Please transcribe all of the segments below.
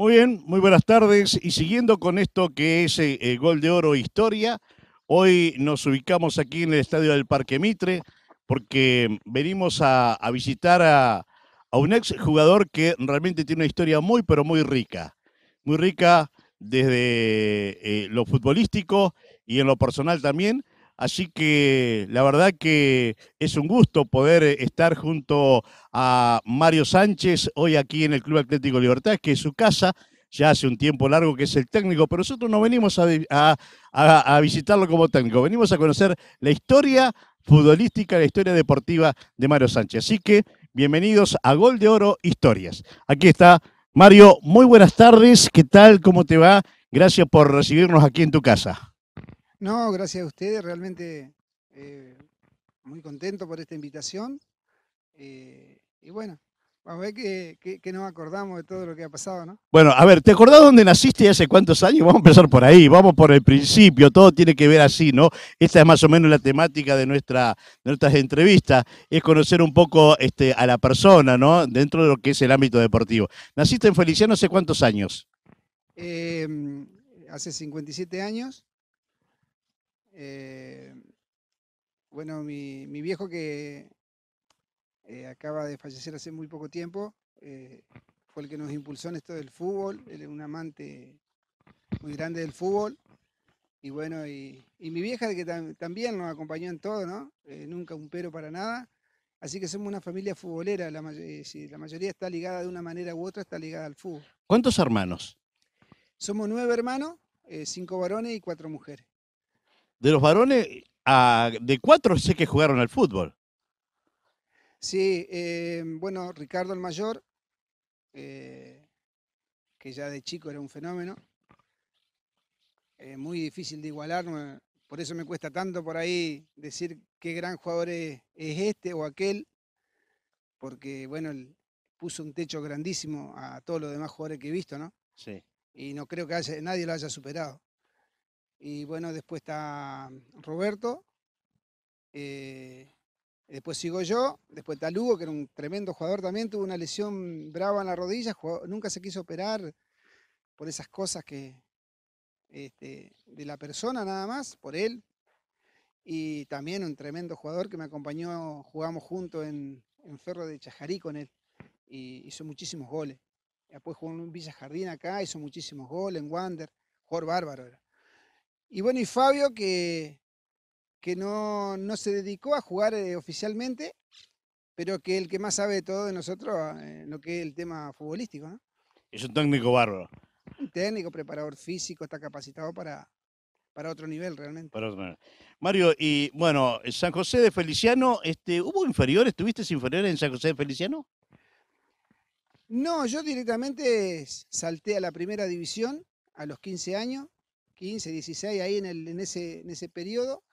Muy bien, muy buenas tardes. Y siguiendo con esto que es el eh, eh, Gol de Oro Historia, hoy nos ubicamos aquí en el Estadio del Parque Mitre porque venimos a, visitar a, un ex jugador que realmente tiene una historia muy, pero muy rica. Muy rica desde eh, lo futbolístico y en lo personal también, Así que la verdad que es un gusto poder eh, estar junto a Mario Sánchez hoy aquí en el Club Atlético Libertad, que es su casa. Ya hace un tiempo largo que es el técnico, pero nosotros no venimos a, visitarlo como técnico, venimos a conocer la historia futbolística, la historia deportiva de Mario Sánchez. Así que bienvenidos a Gol de Oro Historias. Aquí está Mario, muy buenas tardes, ¿qué tal? ¿Cómo te va? Gracias por recibirnos aquí en tu casa. No, gracias a ustedes, realmente eh, muy contento por esta invitación. Eh, y bueno, Vamos a ver que, nos acordamos de todo lo que ha pasado, ¿no? Bueno, a ver, ¿te acordás dónde naciste y hace cuántos años? Vamos a empezar por ahí, vamos por el principio, todo tiene que ver así, ¿no? Esta es más o menos la temática de, nuestra, nuestras entrevistas, es conocer un poco este, a la persona, ¿no? Dentro de lo que es el ámbito deportivo. ¿Naciste en Feliciano hace cuántos años? Em, hace 57 años eh, bueno, mi, viejo que eh, acaba de fallecer hace muy poco tiempo, eh, fue el que nos impulsó en esto del fútbol, él es un amante muy grande del fútbol. Y bueno, y, mi vieja que también nos acompañó en todo, ¿no? nunca un pero para nada. Así que somos una familia futbolera, la, la mayoría está ligada de una manera u otra, está ligada al fútbol. ¿Cuántos hermanos? Somos nueve hermanos, cinco varones y cuatro mujeres de los varones, de cuatro sé que jugaron al fútbol. Sí, eh, bueno, Ricardo el Mayor, eh, que ya de chico era un fenómeno, eh, muy difícil de igualar, por eso me cuesta tanto por ahí decir qué gran jugador es, este o aquel, porque bueno, puso un techo grandísimo a todos los demás jugadores que he visto, ¿no? Sí. Y no creo que nadie lo haya superado. Y bueno, después está Roberto. Eh, después sigo yo. Después está Lugo, que era un tremendo jugador también. Tuvo una lesión brava en la rodilla. nunca se quiso operar por esas cosas que este, de la persona nada más, por él. Y también un tremendo jugador que me acompañó. Jugamos juntos en, Ferro de Chajarí con él. Y hizo muchísimos goles. Después jugó en Villa Jardín acá, hizo muchísimos goles en Wander. Jor bárbaro era. Y bueno, y Fabio que, no, se dedicó a jugar eh, oficialmente, pero que el que más sabe de todo de nosotros eh, lo que es el tema futbolístico, ¿no? Es un técnico bárbaro. Un técnico, preparador físico, está capacitado para, para otro nivel realmente. Mario, y bueno, San José de Feliciano, este, ¿hubo inferiores? ¿Tuviste inferiores en San José de Feliciano? No, yo directamente salté a la primera división a los 15 años 15, 16, ahí en, el, en, ese, en ese periodo.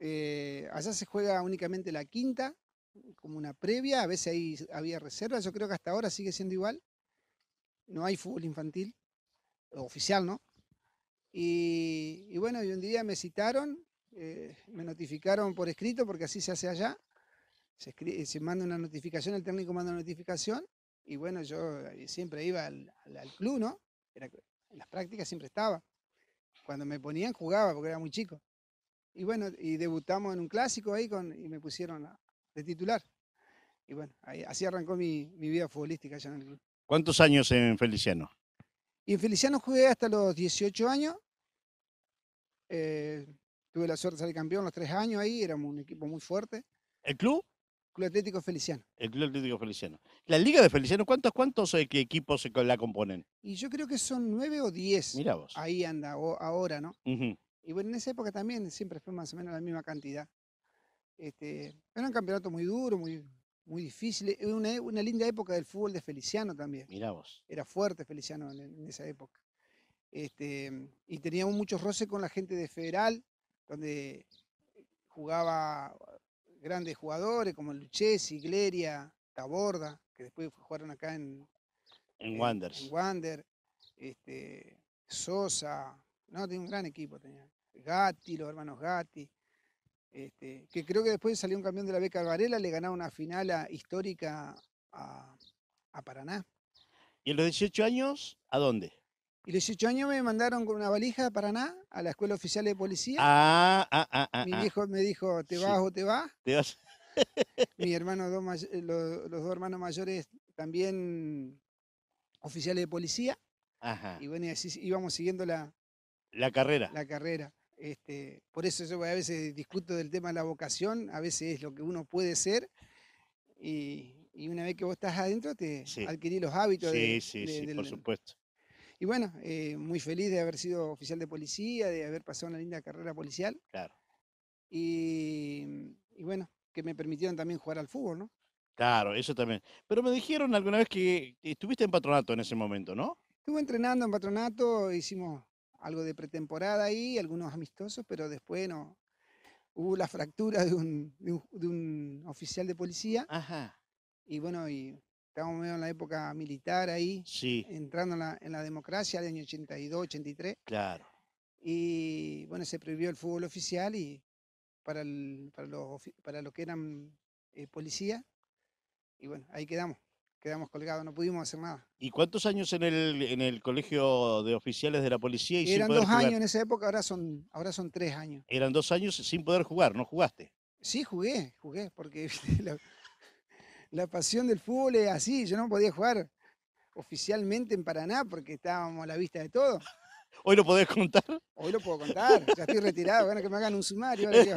Eh, allá se juega únicamente la quinta, como una previa, a veces ahí había reservas, yo creo que hasta ahora sigue siendo igual. No hay fútbol infantil, oficial, ¿no? Y, bueno, y un día me citaron, eh, me notificaron por escrito, porque así se hace allá. Se, manda una notificación, el técnico manda una notificación, y bueno, yo eh, siempre iba al, al, al club, ¿no? En las prácticas siempre estaba. Cuando me ponían jugaba porque era muy chico. Y bueno, y debutamos en un clásico ahí y me pusieron de titular. Y bueno, así arrancó mi, vida futbolística allá en el club. ¿Cuántos años en Feliciano? en Feliciano jugué hasta los 18 años. Eh, tuve la suerte de salir campeón los tres años ahí, éramos un equipo muy fuerte. ¿El club? Club Atlético Feliciano. El Club Atlético Feliciano. La Liga de Feliciano, ¿cuántos, cuántos eh, equipos la componen? Y yo creo que son nueve o diez. Mira vos. Ahí anda ahora, ¿no? Y bueno, en esa época también siempre fue más o menos la misma cantidad. Este, era un campeonato muy duro, muy, muy difícil. Una, una linda época del fútbol de Feliciano también. Mira vos. Era fuerte Feliciano en, esa época. Este, y teníamos muchos roces con la gente de Federal, donde jugaba grandes jugadores como Luchesi, Gleria, Taborda, que después jugaron acá en, Wander. Este, Sosa, no, tenía un gran equipo, tenía Gatti, los hermanos Gatti, este, que creo que después salió un campeón de la beca Varela, le ganaba una final histórica a, a Paraná. ¿Y en los 18 años, a dónde? Y los 18 años me mandaron con una valija de Paraná a la Escuela Oficial de Policía. Ah, ah, ah, ah Mi ah. viejo me dijo, ¿te vas o te vas? Te vas. Mi hermano, eh, los, dos hermanos mayores también oficiales de policía. Ajá. Y bueno, y íbamos siguiendo la... carrera. La carrera. Este, por eso yo a veces discuto del tema de la vocación, a veces es lo que uno puede ser. Y, una vez que vos estás adentro, te adquirís los hábitos. Sí, de, sí, sí, por supuesto. Y bueno, eh, muy feliz de haber sido oficial de policía, de haber pasado una linda carrera policial. Claro. Y, bueno, que me permitieron también jugar al fútbol, ¿no? Claro, eso también. Pero me dijeron alguna vez que estuviste en patronato en ese momento, ¿no? Estuve entrenando en patronato, hicimos algo de pretemporada ahí, algunos amistosos, pero después no. Hubo la fractura de un, de un oficial de policía. Ajá. Y bueno, y Estábamos medio en la época militar ahí, entrando en la, en la democracia de año 82, 83. Claro. Y bueno, se prohibió el fútbol oficial y para, los, para que eran eh, policías. Y bueno, ahí quedamos, quedamos colgados, no pudimos hacer nada. ¿Y cuántos años en el, en el colegio de oficiales de la policía? Y Eran dos años en esa época, ahora son, ahora son tres años. Eran dos años sin poder jugar, ¿no jugaste? Sí, jugué, jugué, porque la pasión del fútbol es así. Yo no podía jugar oficialmente en Paraná porque estábamos a la vista de todo. ¿Hoy lo podés contar? Hoy lo puedo contar. Ya estoy retirado. Bueno, que me hagan un sumario. Ya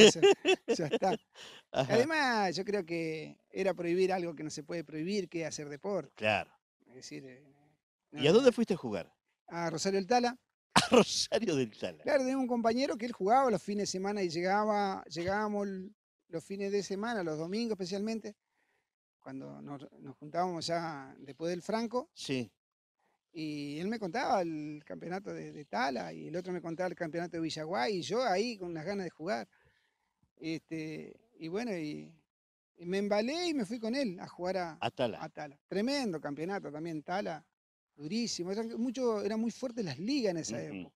está. Además, yo creo que era prohibir algo que no se puede prohibir, que es hacer deporte. Claro. Eh, ¿Y a dónde fuiste a jugar? A Rosario del Tala. A Rosario del Tala. Claro, tenía un compañero que él jugaba los fines de semana y llegaba, llegábamos los fines de semana, los domingos especialmente, cuando nos, nos juntábamos ya después del Franco. Sí. Y él me contaba el campeonato de, Tala y el otro me contaba el campeonato de Villaguay y yo ahí con las ganas de jugar. Este, y bueno, y, me embalé y me fui con él a jugar a, Tala. Tremendo campeonato también, Tala. Durísimo. eran muy fuertes las ligas en esa época.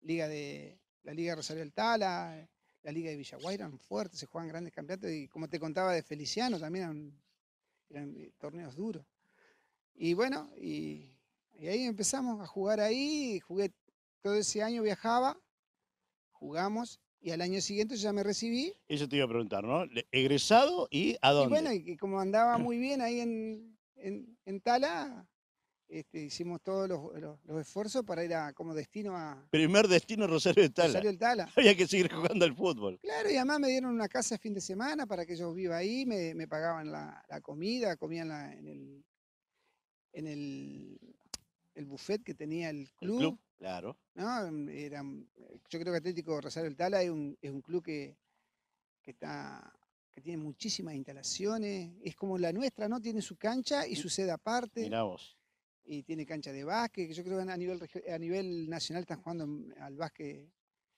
Liga de, la Liga de Rosario del Tala, la Liga de Villaguay eran fuertes, se jugaban grandes campeonatos y como te contaba de Feliciano también eran eran torneos duros. Y bueno, y, ahí empezamos a jugar ahí, jugué todo ese año, viajaba, jugamos, y al año siguiente ya me recibí. Eso te iba a preguntar, ¿no? Egresado y a dónde. Y bueno, y como andaba muy bien ahí en, en, en Tala, este, hicimos todos los, esfuerzos para ir a, como destino a... Primer destino Rosario del Tala. Rosario del Había que seguir jugando al fútbol. Claro, y además me dieron una casa el fin de semana para que yo viva ahí, me, pagaban la, comida, comían la, en el... En el, el buffet que tenía el club. claro. ¿no? Era, yo creo que Atlético Rosario del Tala es un, es un club que, que está que tiene muchísimas instalaciones, es como la nuestra, ¿no? Tiene su cancha y su sede aparte. Mirá vos y tiene cancha de básquet. que Yo creo que a nivel, a nivel nacional están jugando al básquet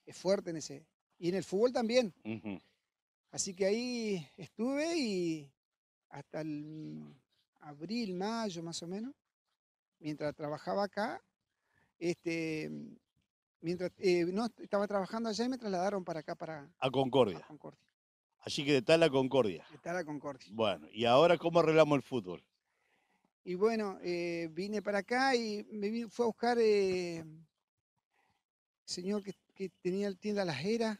es fuerte en ese. Y en el fútbol también. Así que ahí estuve y hasta el abril, mayo más o menos, mientras trabajaba acá, este, mientras eh, no estaba trabajando allá y me trasladaron para acá para a Concordia. Concordia. Así que de tal la Concordia. De tal Concordia. Bueno, y ahora cómo arreglamos el fútbol. Y bueno, eh, vine para acá y me fui a buscar eh, señor que, tenía el tienda Las Heras.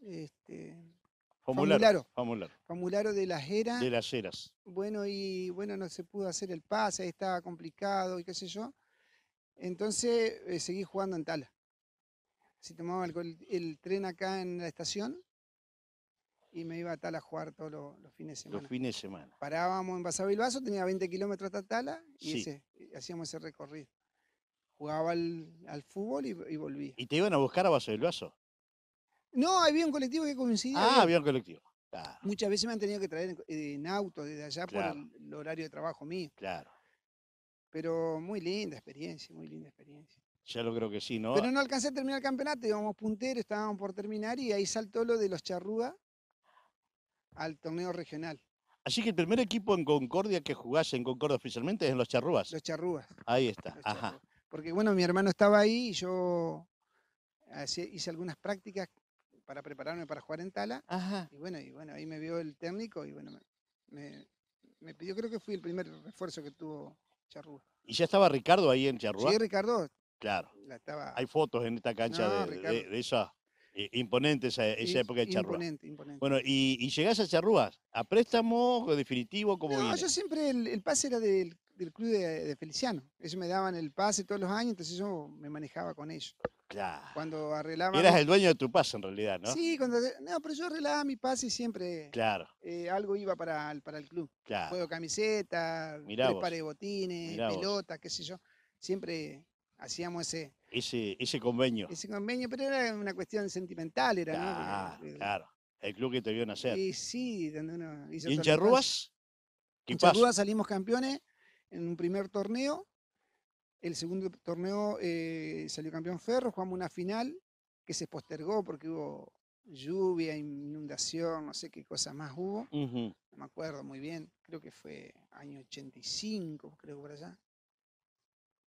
Este, Famularo, de Las Heras. De Las Heras. Bueno, y bueno, no se pudo hacer el pase, estaba complicado y qué sé yo. Entonces eh, seguí jugando en Tala. Si tomaba el, tren acá en la estación, y me iba a Tala a jugar todos los, fines de semana. Los fines de semana. Parábamos en Basavilbaso, tenía 20 kilómetros hasta Tala y, hacíamos ese recorrido. Jugaba al, fútbol y, y, volvía. ¿Y te iban a buscar a Vaso? No, había un colectivo que coincidía. Ah, había un colectivo. Muchas veces me han tenido que traer en, auto desde allá por el, horario de trabajo mío. Claro. Pero muy linda experiencia, muy linda experiencia. Ya lo creo que sí, ¿no? Pero no alcancé a terminar el campeonato, íbamos puntero, estábamos por terminar y ahí saltó lo de los charrúa al torneo regional. Así que el primer equipo en Concordia que jugase en Concordia oficialmente es en los Charrúas. Los Charrúas. Ahí está, ajá. Porque bueno, mi hermano estaba ahí y yo hice algunas prácticas para prepararme para jugar en Tala. Ajá. Y bueno, y bueno, ahí me vio el técnico y bueno, me, pidió, creo que fui el primer refuerzo que tuvo Charrubas. ¿Y ya estaba Ricardo ahí en Charrubas? Sí, Ricardo. Claro. La Hay fotos en esta cancha de, de, esa eh, imponente esa, época de Charrúa. Imponente, imponente. Bueno, y, llegás a charrúa? ¿a préstamo definitivo? como no, yo siempre, el, pase era del, club de, Feliciano. Ellos me daban el pase todos los años, entonces yo me manejaba con ellos. Claro. Cuando arreglaba. Eras el dueño de tu pase en realidad, ¿no? Sí, cuando, no, pero yo arreglaba mi pase y siempre. Claro. Eh, algo iba para, para el club. Claro. Juego camiseta, Mirá de botines, pelota, qué sé yo. Siempre hacíamos ese, ese, ese convenio. Ese convenio, pero era una cuestión sentimental, era, ¿no? claro, el club que te vio nacer. Y sí, donde uno hizo. ¿Y en salimos campeones en un primer torneo. El segundo torneo eh, salió campeón Ferro, jugamos una final que se postergó porque hubo lluvia, inundación, no sé qué cosa más hubo. No me acuerdo muy bien, creo que fue año 85, creo por allá.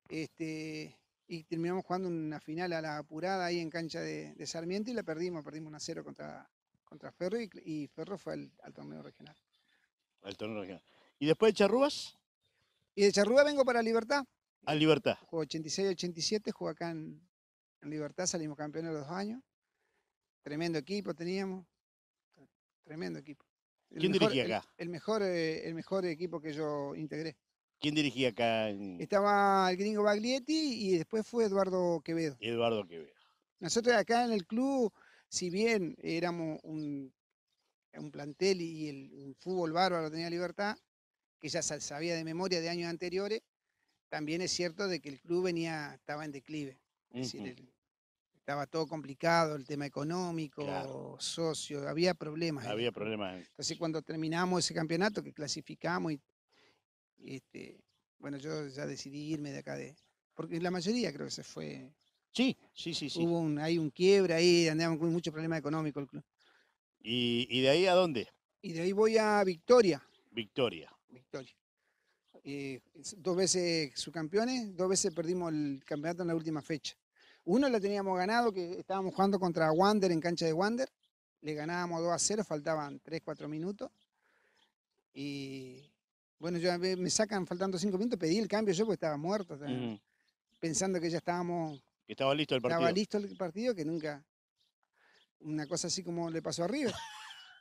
Este, y terminamos jugando una final a la apurada ahí en cancha de, Sarmiento y la perdimos, perdimos 1 0 contra, contra Ferro y, Ferro fue al, torneo regional. ¿Y después de Charrúas? Y de Charrúas vengo para Libertad. A Libertad. Juego 86-87, jugué acá en, Libertad, salimos campeones los dos años. Tremendo equipo teníamos. Tremendo equipo. ¿Quién mejor, dirigía acá? El, mejor, eh, el mejor equipo que yo integré. ¿Quién dirigía acá? Estaba el gringo Baglietti y después fue Eduardo Quevedo. Eduardo Quevedo. Nosotros acá en el club, si bien éramos un, un plantel y el fútbol bárbaro tenía libertad, que ya sabía de memoria de años anteriores, también es cierto de que el club venía, estaba en declive. estaba todo complicado, el tema económico, socio, había problemas. Había problemas. Entonces cuando terminamos ese campeonato, que clasificamos y este, bueno, yo ya decidí irme de acá de. Porque la mayoría creo que se fue. Sí, sí, sí, Hubo un, hay un quiebre ahí, andamos con mucho problema económico el club. ¿Y, de ahí a dónde? Y de ahí voy a Victoria. Victoria. Victoria. Eh, dos veces subcampeones, dos veces perdimos el campeonato en la última fecha. Uno la teníamos ganado, que estábamos jugando contra Wander en cancha de Wander. Le ganábamos 2 a 0, faltaban 3, 4 minutos. Y bueno, yo me sacan faltando cinco minutos, pedí el cambio yo porque estaba muerto, pensando que ya estábamos... Que estaba listo el partido. Estaba listo el partido, que nunca... Una cosa así como le pasó arriba.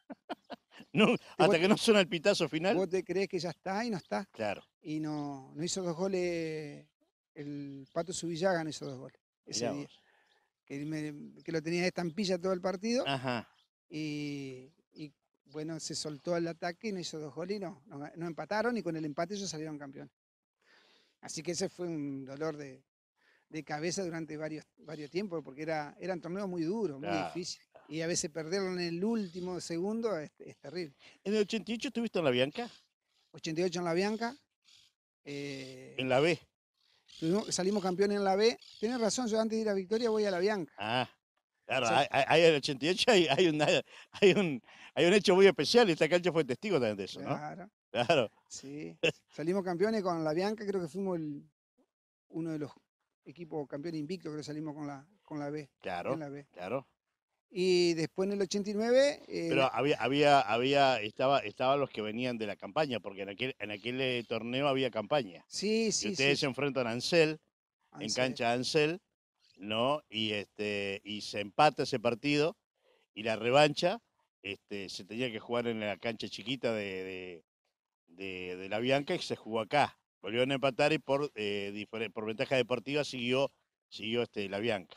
hasta que no suena el pitazo final. Vos te crees que ya está y no está. Claro. Y no, hizo dos goles, el Pato Subillaga no hizo dos goles ese día. Que, que, lo tenía de estampilla todo el partido. Ajá. Y, bueno, se soltó el ataque y no hizo dos goles y no, no, empataron y con el empate ellos salieron campeones. Así que ese fue un dolor de, cabeza durante varios, varios tiempos, porque era, eran torneos muy duros, muy difíciles. Y a veces perderlo en el último segundo es, terrible. ¿En el 88 estuviste en la Bianca? 88 en la Bianca. Eh, ¿En la B? salimos campeones en la B. Tienes razón, yo antes de ir a Victoria voy a la Bianca. Ah. Claro, ahí en hay, el 88 hay, hay, un, hay un hecho muy especial y esta cancha fue testigo también de eso, ¿no? Claro. Claro. Sí. Salimos campeones con la Bianca, creo que fuimos el, uno de los equipos campeones invictos, creo que salimos con la, con la B. Claro. Claro. Y después en el 89... Eh, Pero había, había, había, estaba, estaban los que venían de la campaña, porque en aquel, en aquel eh, torneo había campaña. Sí, sí. Y ustedes se enfrentan a Ansel, en cancha Ansel, ¿no? Y, este, y se empata ese partido y la revancha este, se tenía que jugar en la cancha chiquita de, La Bianca y se jugó acá. Volvieron a empatar y por, eh, por ventaja deportiva siguió, siguió este, La Bianca.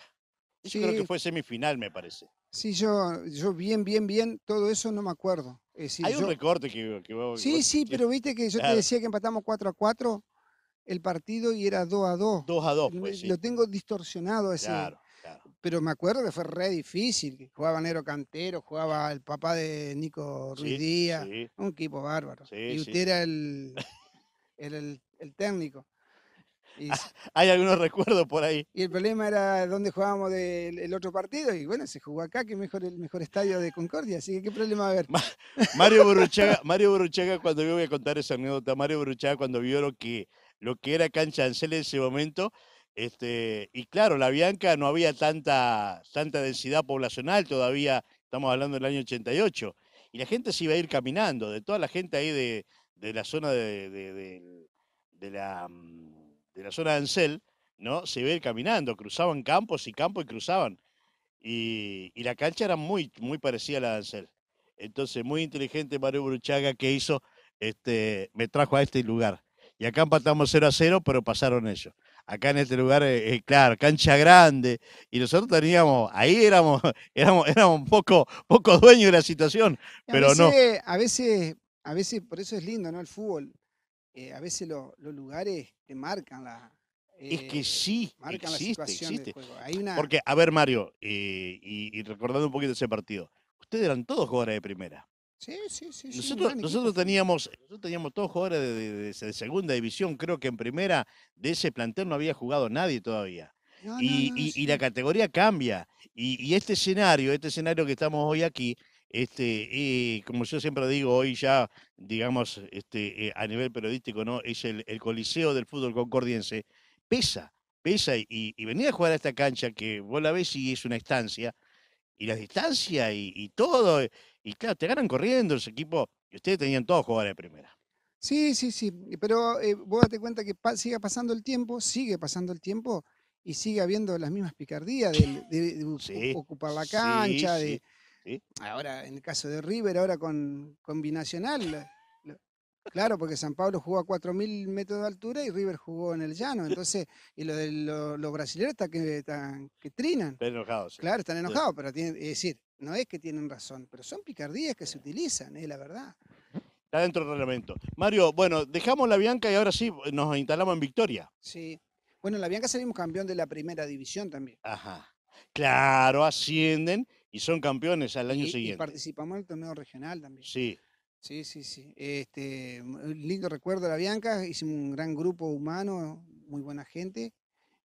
Yo creo que fue semifinal, me parece. Sí, yo, yo bien, bien, bien, todo eso no me acuerdo. Hay un recorte que, que Sí, sí, pero viste que yo te decía que empatamos 4 a 4 el partido y era 2 a 2. 2 a 2, pues Lo tengo distorsionado ese. Claro, Pero me acuerdo que fue re difícil. Jugaba Nero Cantero, jugaba el papá de Nico Ruiz Díaz. Un equipo bárbaro. y usted era el, técnico. Hay algunos recuerdos por ahí. Y el problema era dónde jugábamos del el otro partido. Y bueno, se jugó acá, que es mejor, el mejor estadio de Concordia. Así que qué problema va a haber. Mario Buruchaga Mario cuando yo voy a contar esa anécdota, Mario Buruchaga cuando vio lo que lo que era Cancha Ancel en ese momento. Este, y claro, la Bianca no había tanta, tanta densidad poblacional todavía, estamos hablando del año 88, y la gente se iba a ir caminando, de toda la gente ahí de, la zona de, de, la, mm, de la zona de Ansel, ¿no? Se iba a ir caminando, cruzaban campos y campos y cruzaban. Y, la cancha era muy, muy parecida a la de Ansel. Entonces, muy inteligente Mario Bruchaga que hizo, este, me trajo a este lugar. Y acá empatamos 0 a 0, pero pasaron ellos. Acá en este lugar, eh, eh, claro, cancha grande. Y nosotros teníamos, ahí éramos, éramos, éramos un poco, poco dueños de la situación, a pero veces, no. A veces, a veces, por eso es lindo, ¿no? El fútbol. Eh, a veces los lugares te marcan la, es que sí, existe, existe. Porque, a ver, Mario, y, y, recordando un poquito ese partido, ustedes eran todos jugadores de primera. Sí, sí, sí. Nosotros, sí, nosotros teníamos, nosotros teníamos todos jugadores de, segunda división, creo que en primera de ese plantel no había jugado nadie todavía. y, la categoría cambia. Y, este escenario, este escenario que estamos hoy aquí, este, eh, como yo siempre digo, hoy ya, digamos, este, eh, a nivel periodístico, ¿no? Es el, coliseo del fútbol concordiense, pesa, pesa, y, venir a jugar a esta cancha que vos la ves y es una estancia, y la distancia y todo y claro, te ganan corriendo ese equipo. Y ustedes tenían todos jugadores de primera. Sí, sí, sí. Pero eh, vos date cuenta que sigue pasando el tiempo, sigue pasando el tiempo y sigue habiendo las mismas picardías de, ocupar la cancha. de, Ahora, en el caso de River, ahora con, Binacional. Claro, porque San Pablo jugó a 4.000 metros de altura y River jugó en el llano. Entonces, y los lo, los brasileños están que, trinan. Están enojados. Claro, están enojados, pero tienen, es decir, no es que tienen razón, pero son picardías que se eh. utilizan, es eh, la verdad. Está dentro del reglamento. Mario, bueno, dejamos la Bianca y ahora sí nos instalamos en Victoria. Sí. Bueno, la Bianca salimos campeón de la primera división también. Ajá. Claro, ascienden y son campeones al año siguiente. Y participamos en el torneo regional también. Sí. Sí, sí, sí. Este, lindo recuerdo de la Bianca, hicimos un gran grupo humano, muy buena gente.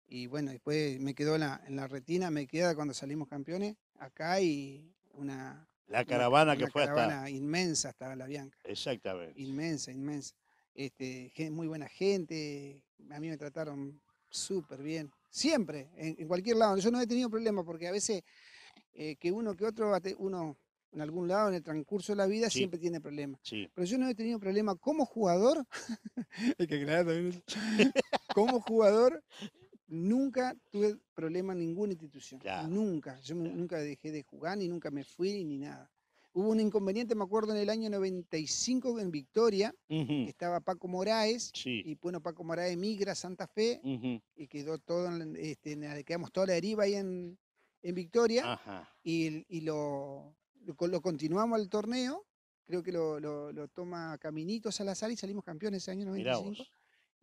Y bueno, después me quedó la, en la retina, me queda cuando salimos campeones, acá hay una... La caravana que fue inmensa hasta La Bianca. Exactamente. Inmensa, inmensa. Este, muy buena gente, a mí me trataron súper bien, siempre, en, cualquier lado. Yo no he tenido problemas porque a veces eh, que uno que otro, uno en algún lado en el transcurso de la vida siempre tiene problemas. Pero yo no he tenido problema como jugador, hay que aclarar también, como jugador nunca tuve problema en ninguna institución. Nunca. Yo nunca dejé de jugar, ni nunca me fui, ni nada. Hubo un inconveniente, me acuerdo, en el año 95 en Victoria, estaba Paco Moraes, y bueno, Paco Moraes migra a Santa Fe, y quedó todo, este, quedamos toda la deriva ahí en, Victoria, y, lo, lo, continuamos al torneo, creo que lo, lo, lo toma Caminito Salazar, y salimos campeones ese año 95.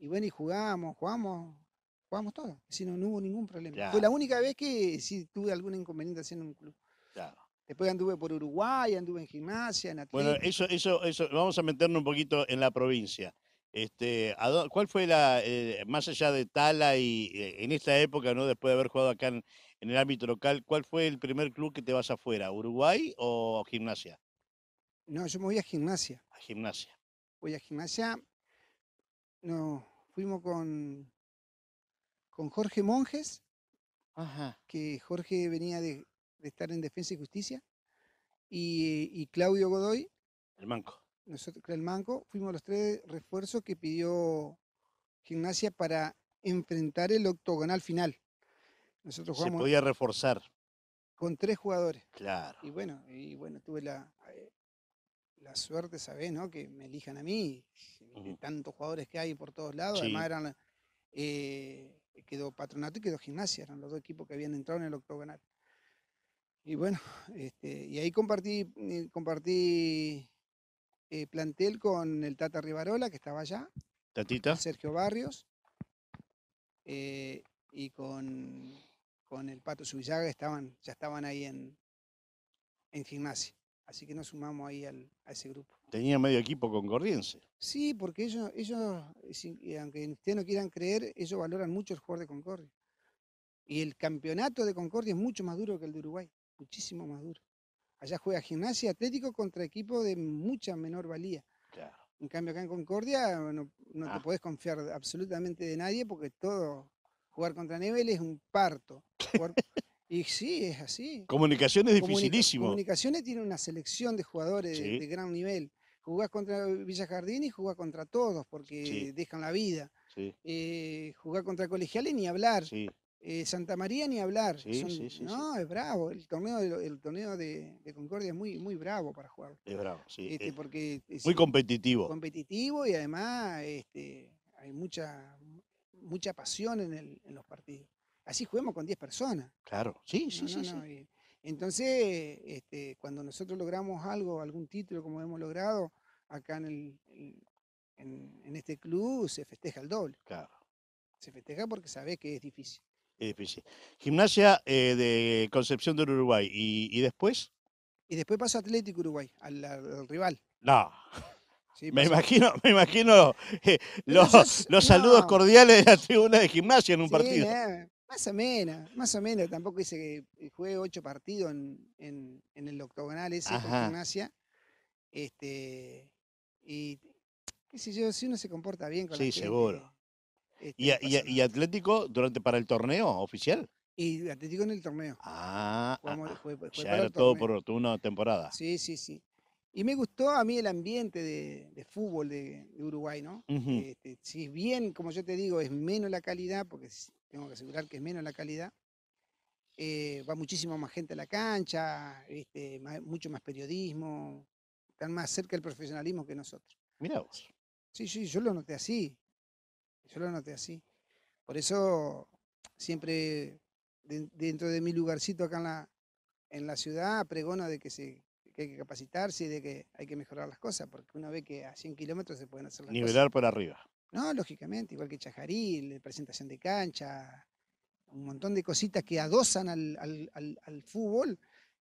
Y bueno, y jugamos, jugamos jugamos todos. Si no, hubo ningún problema. Fue la única vez que sí tuve algún inconveniente haciendo un club. Claro. Después anduve por Uruguay, anduve en gimnasia, en atletismo. Bueno, eso, eso, eso, vamos a meternos un poquito en la provincia. Este, ¿Cuál fue la, eh, más allá de Tala y eh, en esta época, no después de haber jugado acá en el ámbito local, ¿cuál fue el primer club que te vas afuera? ¿Uruguay o gimnasia? No, yo me voy a gimnasia. A gimnasia. Voy a gimnasia. No, fuimos con con Jorge Monjes, que Jorge venía de, estar en Defensa y Justicia, y, Claudio Godoy. El Manco. Nosotros, el Manco, fuimos los tres refuerzos que pidió Gimnasia para enfrentar el octogonal final. Nosotros jugamos. Se podía reforzar. Con tres jugadores. Claro. Y bueno, y bueno tuve la, eh, la suerte, ¿sabés? No? Que me elijan a mí, de tantos jugadores que hay por todos lados. Además, eran eh, quedó Patronato y quedó Gimnasia, eran los dos equipos que habían entrado en el octogonal. Y bueno, este, y ahí compartí, eh, compartí eh, plantel con el Tata Rivarola, que estaba allá. Tatita. Sergio Barrios. Eh, y con, el Pato Subillaga, estaban, ya estaban ahí en, en gimnasia. Así que nos sumamos ahí a ese grupo tenía medio equipo concordiense. Sí, porque ellos, ellos eh, eh, aunque ustedes no quieran creer, ellos valoran mucho el jugador de Concordia. Y el campeonato de Concordia es mucho más duro que el de Uruguay, muchísimo más duro. Allá juega gimnasia atlético contra equipos de mucha menor valía. En cambio, acá en Concordia no, no te ah. podés confiar absolutamente de nadie porque todo jugar contra Nebel es un parto. y sí, es así. Comunicaciones es dificilísimo. Comunicaciones tiene una selección de jugadores de gran nivel Jugás contra Villa Jardín y jugás contra todos porque dejan la vida. Sí. Eh, jugás contra Colegiales ni hablar. Eh, Santa María ni hablar. no, es bravo. El torneo, de, torneo de, Concordia es muy, muy bravo para jugar. Es bravo, sí. Este, muy competitivo. Competitivo y además este, hay mucha, mucha pasión en, los partidos. Así jugamos con 10 personas. Claro, sí, sí, sí. Entonces, este, cuando nosotros logramos algo, algún título como hemos logrado acá en, en, este club, se festeja el doble. Claro. Se festeja porque sabe que es difícil. Es difícil. Gimnasia eh, de Concepción del Uruguay. ¿Y, después? Y después pasa Atlético Uruguay, al, rival. No. me imagino, me imagino eh, los, saludos cordiales de la tribuna de gimnasia en un partido. Más o menos, más o menos. Tampoco dice que eh, jugué ocho partidos en, el octogonal ese con gimnasia. Este, y qué sé yo, si uno se comporta bien con Sí, la Sí, seguro. Este, ¿Y, Atlético durante para el torneo oficial? Y Atlético en el torneo. Ah, ah, ah. ya era todo por una temporada. Sí, sí, sí. Y me gustó a mí el ambiente de, fútbol de, Uruguay, ¿no? Si es este, si bien, como yo te digo, es menos la calidad, porque tengo que asegurar que es menos la calidad. Eh, va muchísimo más gente a la cancha, este, mucho más periodismo, están más cerca del profesionalismo que nosotros. Mira vos. Sí, sí, yo lo noté así. Yo lo noté así. Por eso siempre dentro de mi lugarcito acá en la, en la ciudad pregono de que se hay que capacitarse y de que hay que mejorar las cosas, porque uno ve que a 100 kilómetros se pueden hacer las cosas. Nivelar para arriba. No, lógicamente, igual que Chajaril, eh, presentación de cancha, un montón de cositas que adosan al, al, al, fútbol,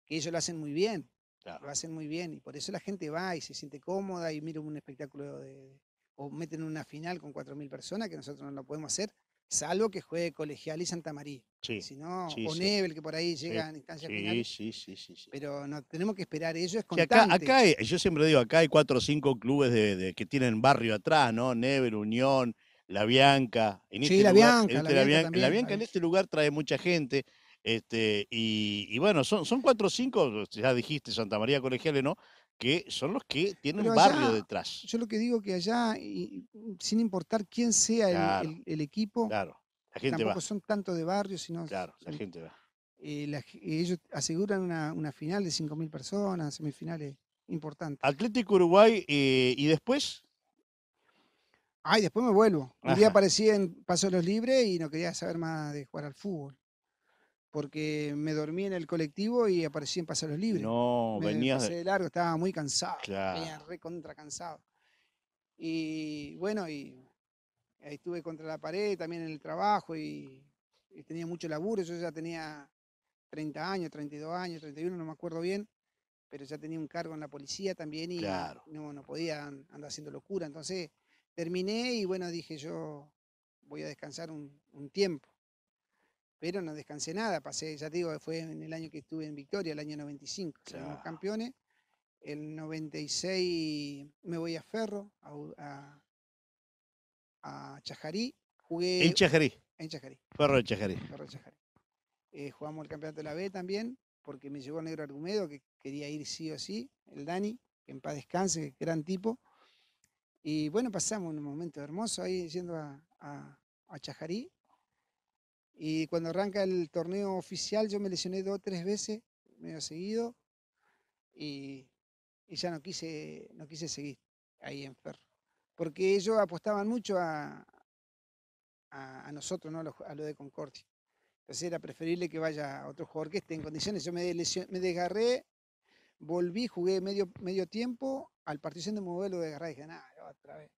que ellos lo hacen muy bien. Lo hacen muy bien y por eso la gente va y se siente cómoda y mira un espectáculo de, o meten una final con 4.000 personas que nosotros no lo podemos hacer salvo que juegue Colegial y Santa María. si no, o Nebel, que por ahí llega en instancias finales. Sí, sí, sí, Pero no tenemos que esperar, eso es constante. Acá, acá yo siempre digo, acá hay cuatro o cinco clubes de, que tienen barrio atrás, ¿no? Nebel, Unión, La Bianca. En este la, lugar, este la, Bianca. en este lugar trae mucha gente. Este, y, bueno, son, son cuatro o cinco, ya dijiste, Santa María Colegial, ¿no? que son los que tienen el barrio detrás. Yo lo que digo que allá, y, mm, sin importar quién sea el, equipo, tampoco son tanto de barrio, sino... Claro, la gente va. Eh, eh, ellos aseguran una, final de 5.000 personas, semifinales importantes. Atlético Uruguay, eh, ¿y después? Ay, después me vuelvo. Un día aparecí en Paso los Libres y no quería saber más de jugar al fútbol porque me dormí en el colectivo y aparecí en los Libres. No, venía. de largo, estaba muy cansado, claro. venía re cansado. Y bueno, y ahí estuve contra la pared también en el trabajo y, tenía mucho laburo, yo ya tenía 30 años, 32 años, 31, no me acuerdo bien, pero ya tenía un cargo en la policía también y no, podía andar haciendo locura. Entonces terminé y bueno, dije yo voy a descansar un tiempo pero no descansé nada, pasé, ya te digo, fue en el año que estuve en Victoria, el año 95, claro. campeones. El 96 me voy a Ferro, a, a, Chajarí. Jugué, en Chajarí. En Chajarí. Ferro en Chajarí. Ferro de Chajarí. Eh, jugamos el campeonato de la B también, porque me llegó el negro Argumedo, que quería ir sí o sí, el Dani, que en paz descanse, gran tipo. Y bueno, pasamos un momento hermoso ahí yendo a, a, a Chajarí y cuando arranca el torneo oficial, yo me lesioné dos o tres veces, medio seguido, y, ya no quise, no quise seguir ahí en Ferro. Porque ellos apostaban mucho a, nosotros, ¿no? a, lo, de Concordia. Entonces era preferible que vaya a otro jugador que esté en condiciones. Yo me, me desgarré, volví, jugué medio, tiempo al partición de modelo de desgarré. Dije, nada, otra vez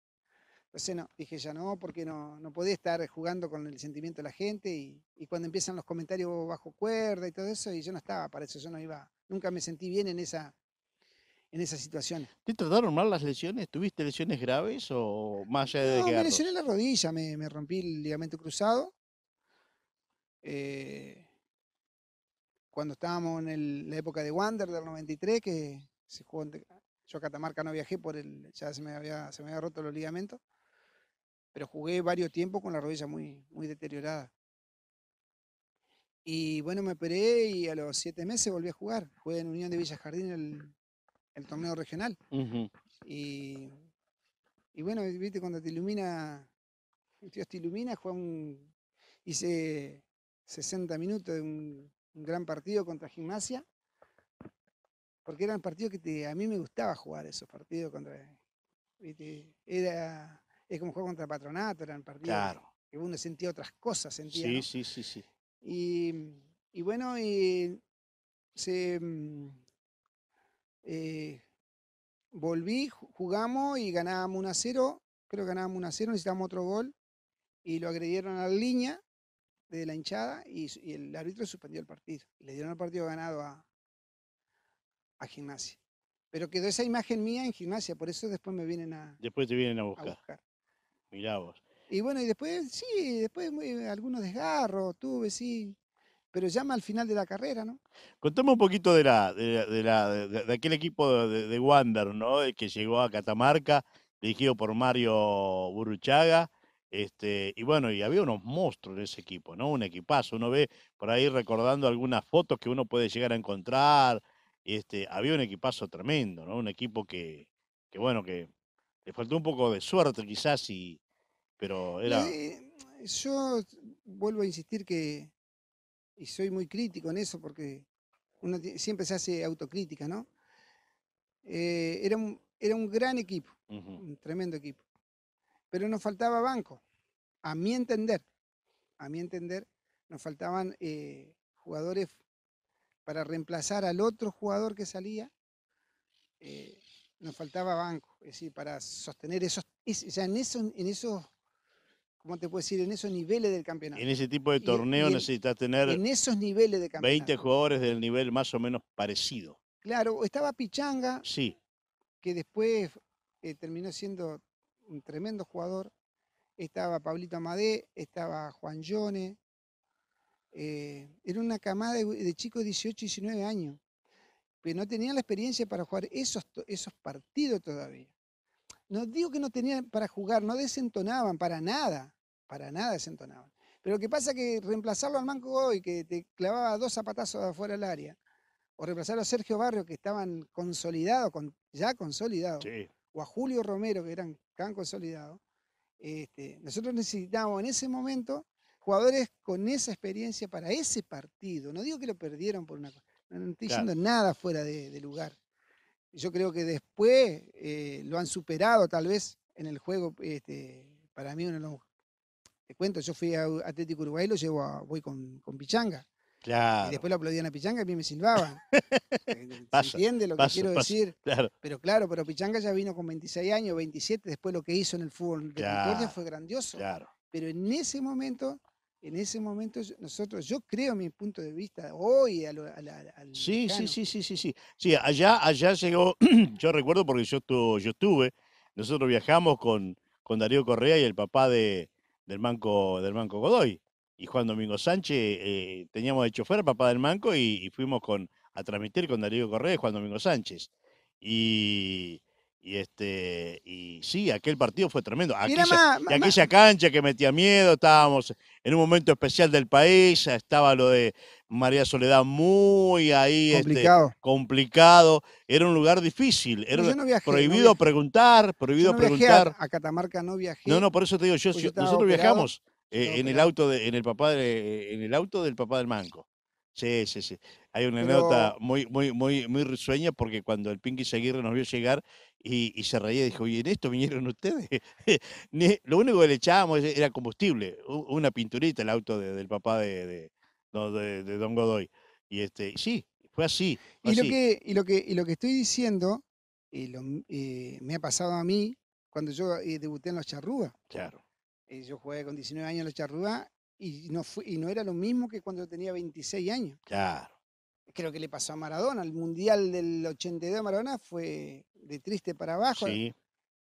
dije ya no, porque no, no estar jugando con el sentimiento de la gente y, cuando empiezan los comentarios bajo cuerda y todo eso, y yo no estaba para eso, yo no iba, nunca me sentí bien en esa en esa situación. ¿Te trataron mal las lesiones? ¿Tuviste lesiones graves o más allá de no, me lesioné la rodilla, me, rompí el ligamento cruzado. Eh, cuando estábamos en la época de Wander del 93, que se jugó, yo a Catamarca no viajé por el, ya se me había, se me había roto los ligamentos pero jugué varios tiempos con la rodilla muy, muy deteriorada. Y bueno, me operé y a los siete meses volví a jugar. Jugué en Unión de Villa Jardín el, el torneo regional. y, bueno, viste, cuando te ilumina, Dios te ilumina, un, hice 60 minutos de un, gran partido contra Gimnasia, porque eran partidos que a mí me gustaba jugar esos partidos contra... era es como jugar contra Patronato, eran partido. claro. que uno sentía otras cosas, sentía. Sí, sí, sí, sí. Y, bueno, y se, mm, eh, volví, jugamos y ganábamos 1 a 0, creo que ganábamos 1 a 0, necesitábamos otro gol y lo agredieron a la línea de la hinchada y, el árbitro suspendió el partido. le dieron el partido ganado a, a gimnasia. Pero quedó esa imagen mía en gimnasia, por eso después me vienen a, después te vienen a buscar. Mirá vos. Y bueno, y después, sí, después eh, algunos desgarros tuve, sí. Pero ya más al final de la carrera, ¿no? Contame un poquito de la, de, la, de, aquel equipo de, Wander, ¿no? El que llegó a Catamarca, dirigido por Mario Buruchaga. Este, y bueno, y había unos monstruos en ese equipo, ¿no? Un equipazo. Uno ve por ahí recordando algunas fotos que uno puede llegar a encontrar. Este, había un equipazo tremendo, ¿no? Un equipo que, que bueno, que le faltó un poco de suerte quizás, y, pero era... Eh, yo vuelvo a insistir que, y soy muy crítico en eso porque uno siempre se hace autocrítica, ¿no? Eh, era, un, era un gran equipo, un tremendo equipo, pero nos faltaba banco, a mi entender, a mi entender, nos faltaban eh, jugadores para reemplazar al otro jugador que salía nos faltaba banco, es decir, para sostener esos, o sea, en esos, en ¿cómo te puedo decir? En esos niveles del campeonato. En ese tipo de torneo necesitas tener en esos niveles de campeonato. 20 jugadores del nivel más o menos parecido. Claro, estaba Pichanga, sí. que después eh, terminó siendo un tremendo jugador. Estaba Pablito Amadé, estaba Juan Yone. Eh, era una camada de, de chicos de 18, 19 años pero no tenían la experiencia para jugar esos, esos partidos todavía. No digo que no tenían para jugar, no desentonaban para nada, para nada desentonaban. Pero lo que pasa es que reemplazarlo al Manco hoy, que te clavaba dos zapatazos de afuera del área, o reemplazarlo a Sergio Barrio, que estaban consolidados, ya consolidados, o a Julio Romero, que eran tan consolidados, este, nosotros necesitábamos en ese momento jugadores con esa experiencia para ese partido. No digo que lo perdieron por una cosa, no estoy diciendo nada fuera de, lugar. Yo creo que después eh, lo han superado tal vez en el juego. Este, para mí uno no... Te cuento, yo fui a Atlético Uruguay y lo llevo a, voy con, con Pichanga. Claro. Y después lo aplaudían a Pichanga y a mí me silbaban. Eh, entiende lo que quiero decir? Claro. Pero claro, pero Pichanga ya vino con 26 años, 27, después lo que hizo en el fútbol de claro, fue grandioso. Claro. Pero en ese momento en ese momento nosotros, yo creo mi punto de vista, hoy a la, al... Sí, sí, sí, sí, sí, sí, sí. allá, allá llegó, yo recuerdo porque yo, estuve, nosotros viajamos con, con Darío Correa y el papá del, manco, del Manco Godoy. Y Juan Domingo Sánchez, eh, teníamos de chofer papá del Manco y, fuimos con, a transmitir con Darío Correa y Juan Domingo Sánchez. Y, y este, y sí, aquel partido fue tremendo. Aquella, aquella cancha que metía miedo, estábamos en un momento especial del país, estaba lo de María Soledad muy ahí este, complicado. complicado. Era un lugar difícil. Era no viajé, prohibido preguntar, prohibido preguntar. A, Catamarca no viajé. No, no, por eso te digo, nosotros viajamos eh, en el auto de, en el papá de, en el auto del papá del manco. Sí, sí, sí. Hay una nota anécdota muy, muy, muy, muy risueña porque cuando el Pinky Seguirre nos vio llegar y, se reía, dijo, ¿y en esto vinieron ustedes? Lo único que le echábamos e, era combustible, una pinturita, el auto del papá de, de, Don Godoy. Y este, sí, fue así, Y lo que, y lo que, lo que estoy diciendo, eh, me ha pasado a mí cuando yo eh, debuté en los charrúas. Claro. Eh, yo jugué con 19 años en los Charrúa y no, fue, y no era lo mismo que cuando tenía 26 años. Claro. Creo que le pasó a Maradona. El Mundial del 82 de Maradona fue de triste para abajo. Eh, sí.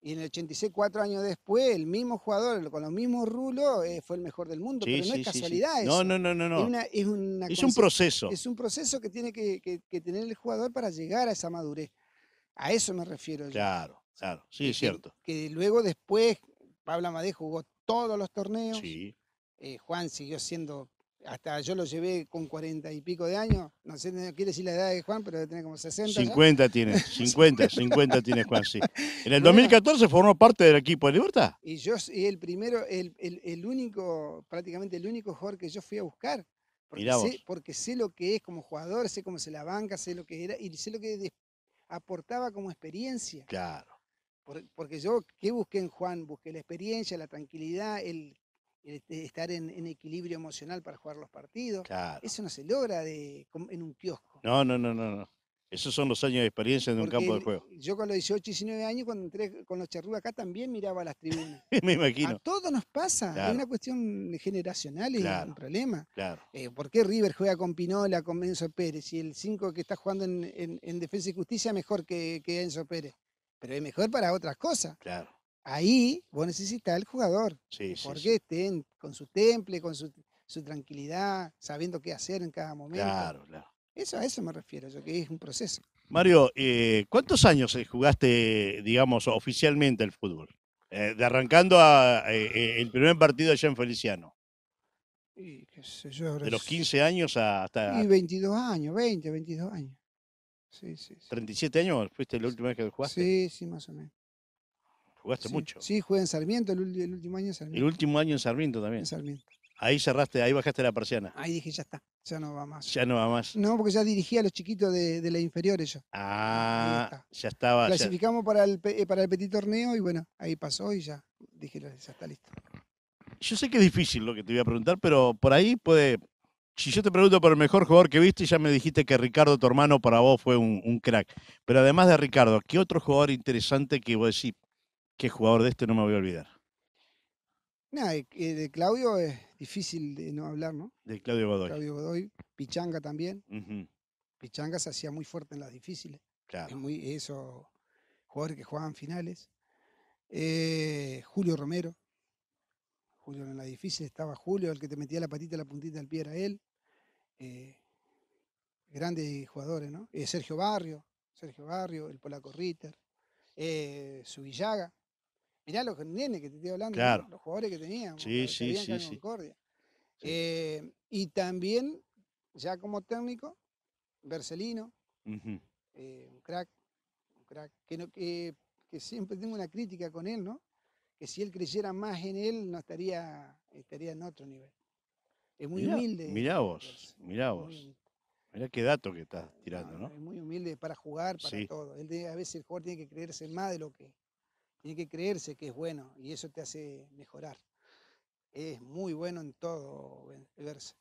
Y en el 86, cuatro años después, el mismo jugador, con los mismos rulos, eh, fue el mejor del mundo. pero no es casualidad eso. No, no, no, no. Es, un proceso. Es un proceso que tiene que, tener el jugador para llegar a esa madurez. A eso me refiero yo. Claro, claro. Sí, es cierto. Que, luego después, Pablo Amadeo jugó todos los torneos. Sí. Eh, Juan siguió siendo, hasta yo lo llevé con cuarenta y pico de años, no sé, no quiere decir la edad de Juan, pero debe tener como 60. 50 tiene, 50, 50 tiene Juan, sí. En el 2014 formó parte del equipo de Libertad. Y yo, el primero, el, único, prácticamente el único jugador que yo fui a buscar. Porque sé, porque sé, lo que es como jugador, sé cómo se la banca, sé lo que era y sé lo que aportaba como experiencia. Claro. porque yo, ¿qué busqué en Juan? Busqué la experiencia, la tranquilidad, el este, estar en, equilibrio emocional para jugar los partidos. Eso no se logra de, en un kiosco. No, no, no, no, no. Esos son los años de experiencia en un campo de juego. Yo con los 18, y 19 años, cuando entré con los charrúas acá, también miraba las tribunas. Me imagino. A todos nos pasa. Es una cuestión generacional y un problema. Claro. Eh, ¿Por qué River juega con Pinola, con Enzo Pérez? Y el 5 que está jugando en, Defensa y Justicia es mejor que, que Enzo Pérez. Pero es mejor para otras cosas. Claro ahí vos necesitas el jugador. porque esté estén con su temple, con su, tranquilidad, sabiendo qué hacer en cada momento. Claro, claro. Eso, a eso me refiero, yo que es un proceso. Mario, eh, ¿cuántos años eh, jugaste, digamos, oficialmente el fútbol? Eh, de arrancando el primer partido allá en Feliciano. de los 15 años hasta... Y 22 años, 20, 22 años. Sí, sí, sí. ¿37 años fuiste la última vez que jugaste? Sí, sí, más o menos. Jugaste mucho. Sí, jugué en Sarmiento, el, último año Sarmiento. El último año en Sarmiento también. En Sarmiento. Ahí cerraste, ahí bajaste la persiana. Ahí dije, ya está, ya no va más. Ya no va más. No, porque ya dirigía a los chiquitos de, la inferior ellos. Ah, ya estaba. Clasificamos Para, el, para el petit torneo y bueno, ahí pasó y ya dije, ya está listo. Yo sé que es difícil lo que te voy a preguntar, pero por ahí puede... Si yo te pregunto por el mejor jugador que viste, ya me dijiste que Ricardo, tu hermano, para vos fue un, un crack. Pero además de Ricardo, ¿qué otro jugador interesante que vos decís, qué jugador de este no me voy a olvidar. Nada, de, Claudio es difícil de no hablar, ¿no? De Claudio Godoy. Claudio Godoy, Pichanga también. Pichanga se hacía muy fuerte en las difíciles. Claro. esos jugadores que jugaban finales. Eh, Julio Romero. Julio en las difíciles estaba Julio, el que te metía la patita, la puntita del pie era él. Eh, grandes jugadores, ¿no? Eh, Sergio Barrio, Sergio Barrio, el polaco Ritter, eh, Subillaga, Mirá los nenes que te estoy hablando, los jugadores que teníamos. Sí, sí, sí. Eh, y también, ya como técnico, Bercelino, eh, un crack, crack, que, que, siempre tengo una crítica con él, ¿no? Que si él creyera más en él, no estaría, estaría en otro nivel. Es muy humilde. Mirá vos, mirá vos. Mirá qué dato que estás tirando, ¿no? Es muy humilde para jugar, para todo. a veces el jugador tiene que creerse más de lo que, tiene que creerse que es bueno y eso te hace mejorar. Es muy bueno en todo verse.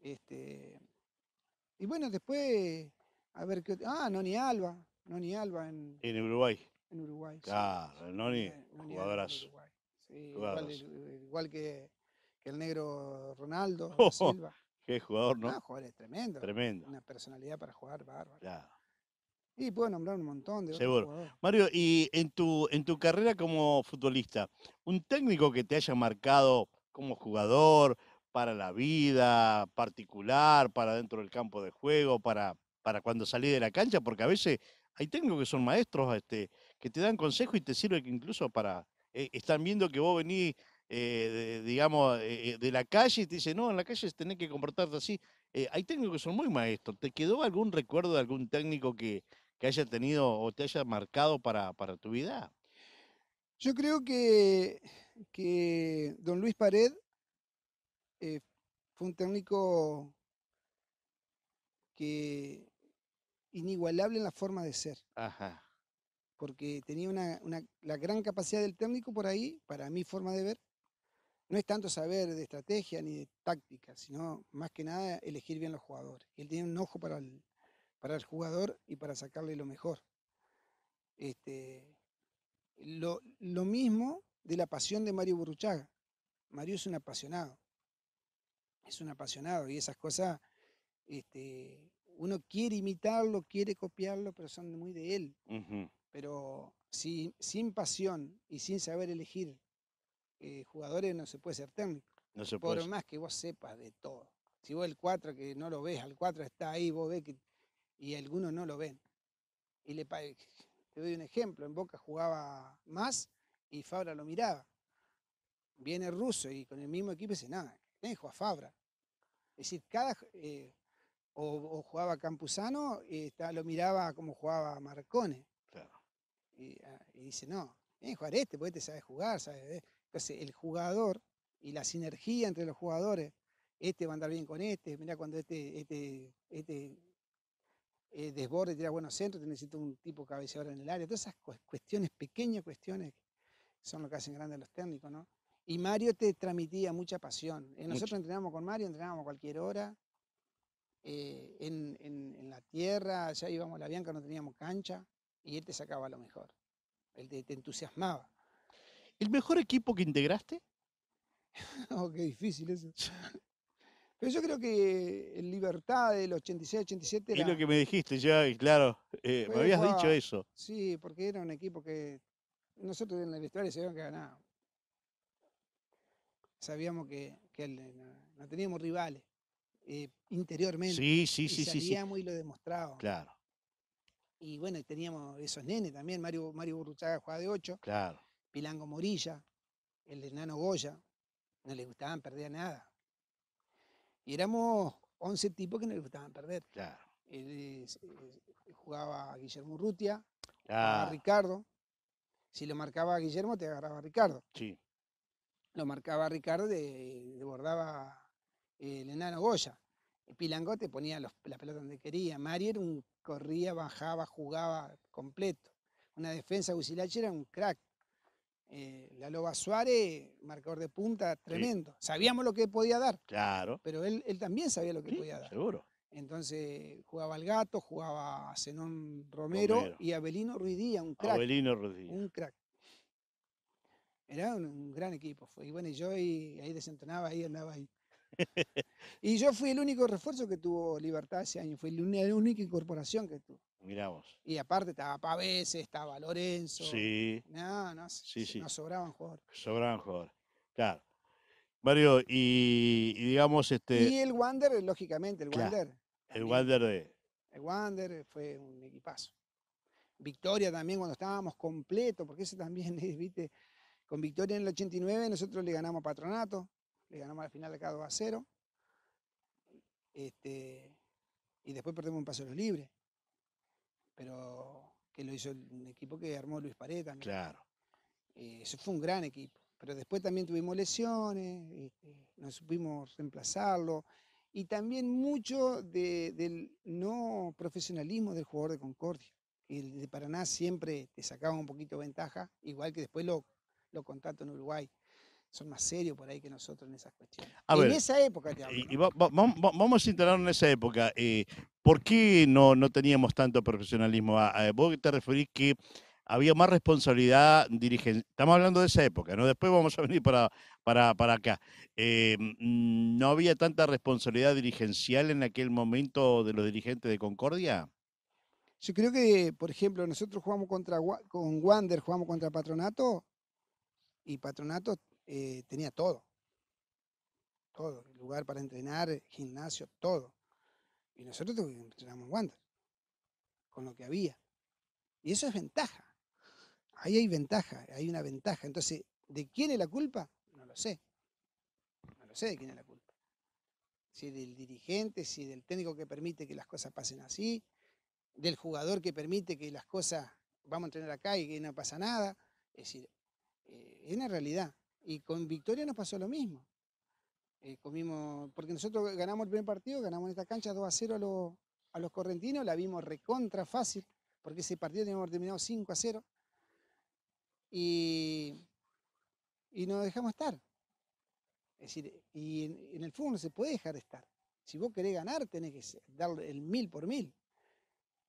Este, y bueno, después, a ver qué. Ah, Noni Alba. Noni Alba en, en Uruguay. En Uruguay. Ah, Noni, eh, jugadorazo. Sí, Igual, que, el negro Ronaldo Silva. Qué jugador, ¿no? Ah, jugador es tremendo. Tremendo. Una personalidad para jugar bárbaro. Y puedo nombrar un montón de Seguro. Mario, y en tu, en tu carrera como futbolista, ¿un técnico que te haya marcado como jugador, para la vida particular, para dentro del campo de juego, para, para cuando salí de la cancha? Porque a veces hay técnicos que son maestros, este, que te dan consejos y te sirve incluso para... Eh, están viendo que vos venís, eh, digamos, eh, de la calle y te dicen, no, en la calle tenés que comportarte así. hay técnicos que son muy maestros. ¿Te quedó algún recuerdo de algún técnico que, haya tenido o te haya marcado para, para tu vida? Yo creo que, que don Luis Pared eh, fue un técnico que inigualable en la forma de ser. Porque tenía una, una, la gran capacidad del técnico por ahí, para mi forma de ver, no es tanto saber de estrategia ni de táctica, sino más que nada elegir bien los jugadores. Él tiene un ojo para el, para el jugador y para sacarle lo mejor. Este, lo, mismo de la pasión de Mario Burruchaga. Mario es un apasionado. Es un apasionado y esas cosas este, uno quiere imitarlo, quiere copiarlo, pero son muy de él. Pero sin pasión y sin saber elegir eh, jugadores no se puede ser técnico. No se Por más que vos sepas de todo. Si vos el 4 que no lo ves, al 4 está ahí, vos ves que y algunos no lo ven. Y le, te doy un ejemplo, en Boca jugaba más y Fabra lo miraba. Viene ruso y con el mismo equipo dice, nada, dejo a Fabra. Es decir, cada... Eh, o, jugaba Campuzano, y eh, está, lo miraba como jugaba Marcone. Claro. Y, ah, dice, no, ven jugar este, porque este sabe jugar, sabe. Entonces, el jugador y la sinergia entre los jugadores, este va a andar bien con este, mira cuando este, este, este eh, desborde, tirar buenos centros, te necesita un tipo cabeceador en el área, todas esas cuestiones, pequeñas cuestiones, son lo que hacen grandes los técnicos, ¿no? Y Mario te transmitía mucha pasión. Eh, nosotros entrenábamos con Mario, entrenábamos cualquier hora, eh, en, la tierra, allá íbamos a la Bianca, no teníamos cancha, y él te sacaba lo mejor, él te, te entusiasmaba. ¿El mejor equipo que integraste? oh, qué difícil eso. Pero yo creo que en Libertad del 86-87... Es lo que me dijiste ya, y claro, eh, me habías dicho eso. Sí, porque era un equipo que nosotros en la vestuario sabíamos que ganábamos. Sabíamos que, eh, no, teníamos rivales eh, interiormente. Sí, sí, sí. Sabíamos y lo demostraba Claro. Y bueno, teníamos esos nenes también. Mario, Mario Burruchaga jugaba de 8. Claro. Pilango Morilla, el enano Goya. No le gustaban perdía nada. Y éramos 11 tipos que no le gustaban perder. Eh, jugaba Guillermo Rutia, ah. Ricardo. Si lo marcaba a Guillermo, te agarraba Ricardo. Sí. Lo marcaba Ricardo, y bordaba el enano Goya. El Pilango ponía la las pelotas donde quería. Mari corría, bajaba, jugaba completo. Una defensa Gusilachi era un crack. Eh, la Loba Suárez, marcador de punta, tremendo. Sabíamos lo que podía dar. Claro. Pero él, también sabía lo que podía dar. Seguro. Entonces jugaba el gato, jugaba a Zenón Romero, y Abelino ruidía un crack. Abelino Ruidía Un crack. Era un, gran equipo. Y bueno, yo ahí, ahí desentonaba, ahí andaba ahí. y yo fui el único refuerzo que tuvo Libertad ese año, fui la única incorporación que tuvo miramos Y aparte estaba Pavese, estaba Lorenzo. Sí. No, no, sí, no sobraban jugadores. Sobraban jugadores, claro. Mario, y, digamos este... Y el Wander, lógicamente, el Wander. El Wander de... El Wander fue un equipazo. Victoria también cuando estábamos completo, porque ese también, viste, con Victoria en el 89 nosotros le ganamos Patronato, le ganamos al final de cada 2 a 0. Este, y después perdemos un paso de los libres pero que lo hizo un equipo que armó Luis Pareta también. Claro. Eh, eso fue un gran equipo. Pero después también tuvimos lesiones, nos este, no supimos reemplazarlo. Y también mucho del no profesionalismo del jugador de Concordia. El de Paraná siempre te sacaba un poquito de ventaja, igual que después lo, lo contrato en Uruguay son más serios por ahí que nosotros en esas cuestiones. en esa época te eh, vamos a entrar en esa época. ¿Por qué no, teníamos tanto profesionalismo? A, ah, eh, vos te referís que había más responsabilidad dirigente. Estamos hablando de esa época, ¿no? Después vamos a venir para, para, acá. Eh, mm, ¿No había tanta responsabilidad dirigencial en aquel momento de los dirigentes de Concordia? Yo creo que, por ejemplo, nosotros jugamos contra con Wander, jugamos contra Patronato, y Patronato eh, tenía todo. Todo, lugar para entrenar, gimnasio, todo. Y nosotros entrenamos en Wander, con lo que había. Y eso es ventaja. Ahí hay ventaja, hay una ventaja. Entonces, ¿de quién es la culpa? No lo sé. No lo sé de quién es la culpa. Si del dirigente, si del técnico que permite que las cosas pasen así, del jugador que permite que las cosas vamos a entrenar acá y que no pasa nada. Es decir, eh, es una realidad. Y con Victoria nos pasó lo mismo. Eh, comimos, porque nosotros ganamos el primer partido, ganamos en esta cancha 2 a 0 a, los correntinos, la vimos recontra fácil, porque ese partido teníamos terminado 5 a 0. Y, y nos dejamos estar. Es decir, y en, el fútbol no se puede dejar estar. Si vos querés ganar, tenés que dar el mil por mil.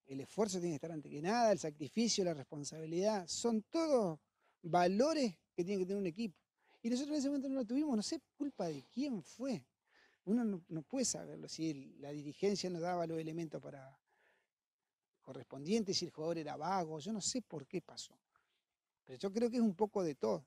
El esfuerzo tiene que estar ante que nada, el sacrificio, la responsabilidad, son todos valores que tiene que tener un equipo. Y nosotros en ese momento no lo tuvimos, no sé culpa de quién fue. Uno no, puede saberlo, si la dirigencia no daba los elementos para correspondientes, si el jugador era vago, yo no sé por qué pasó. Pero yo creo que es un poco de todo.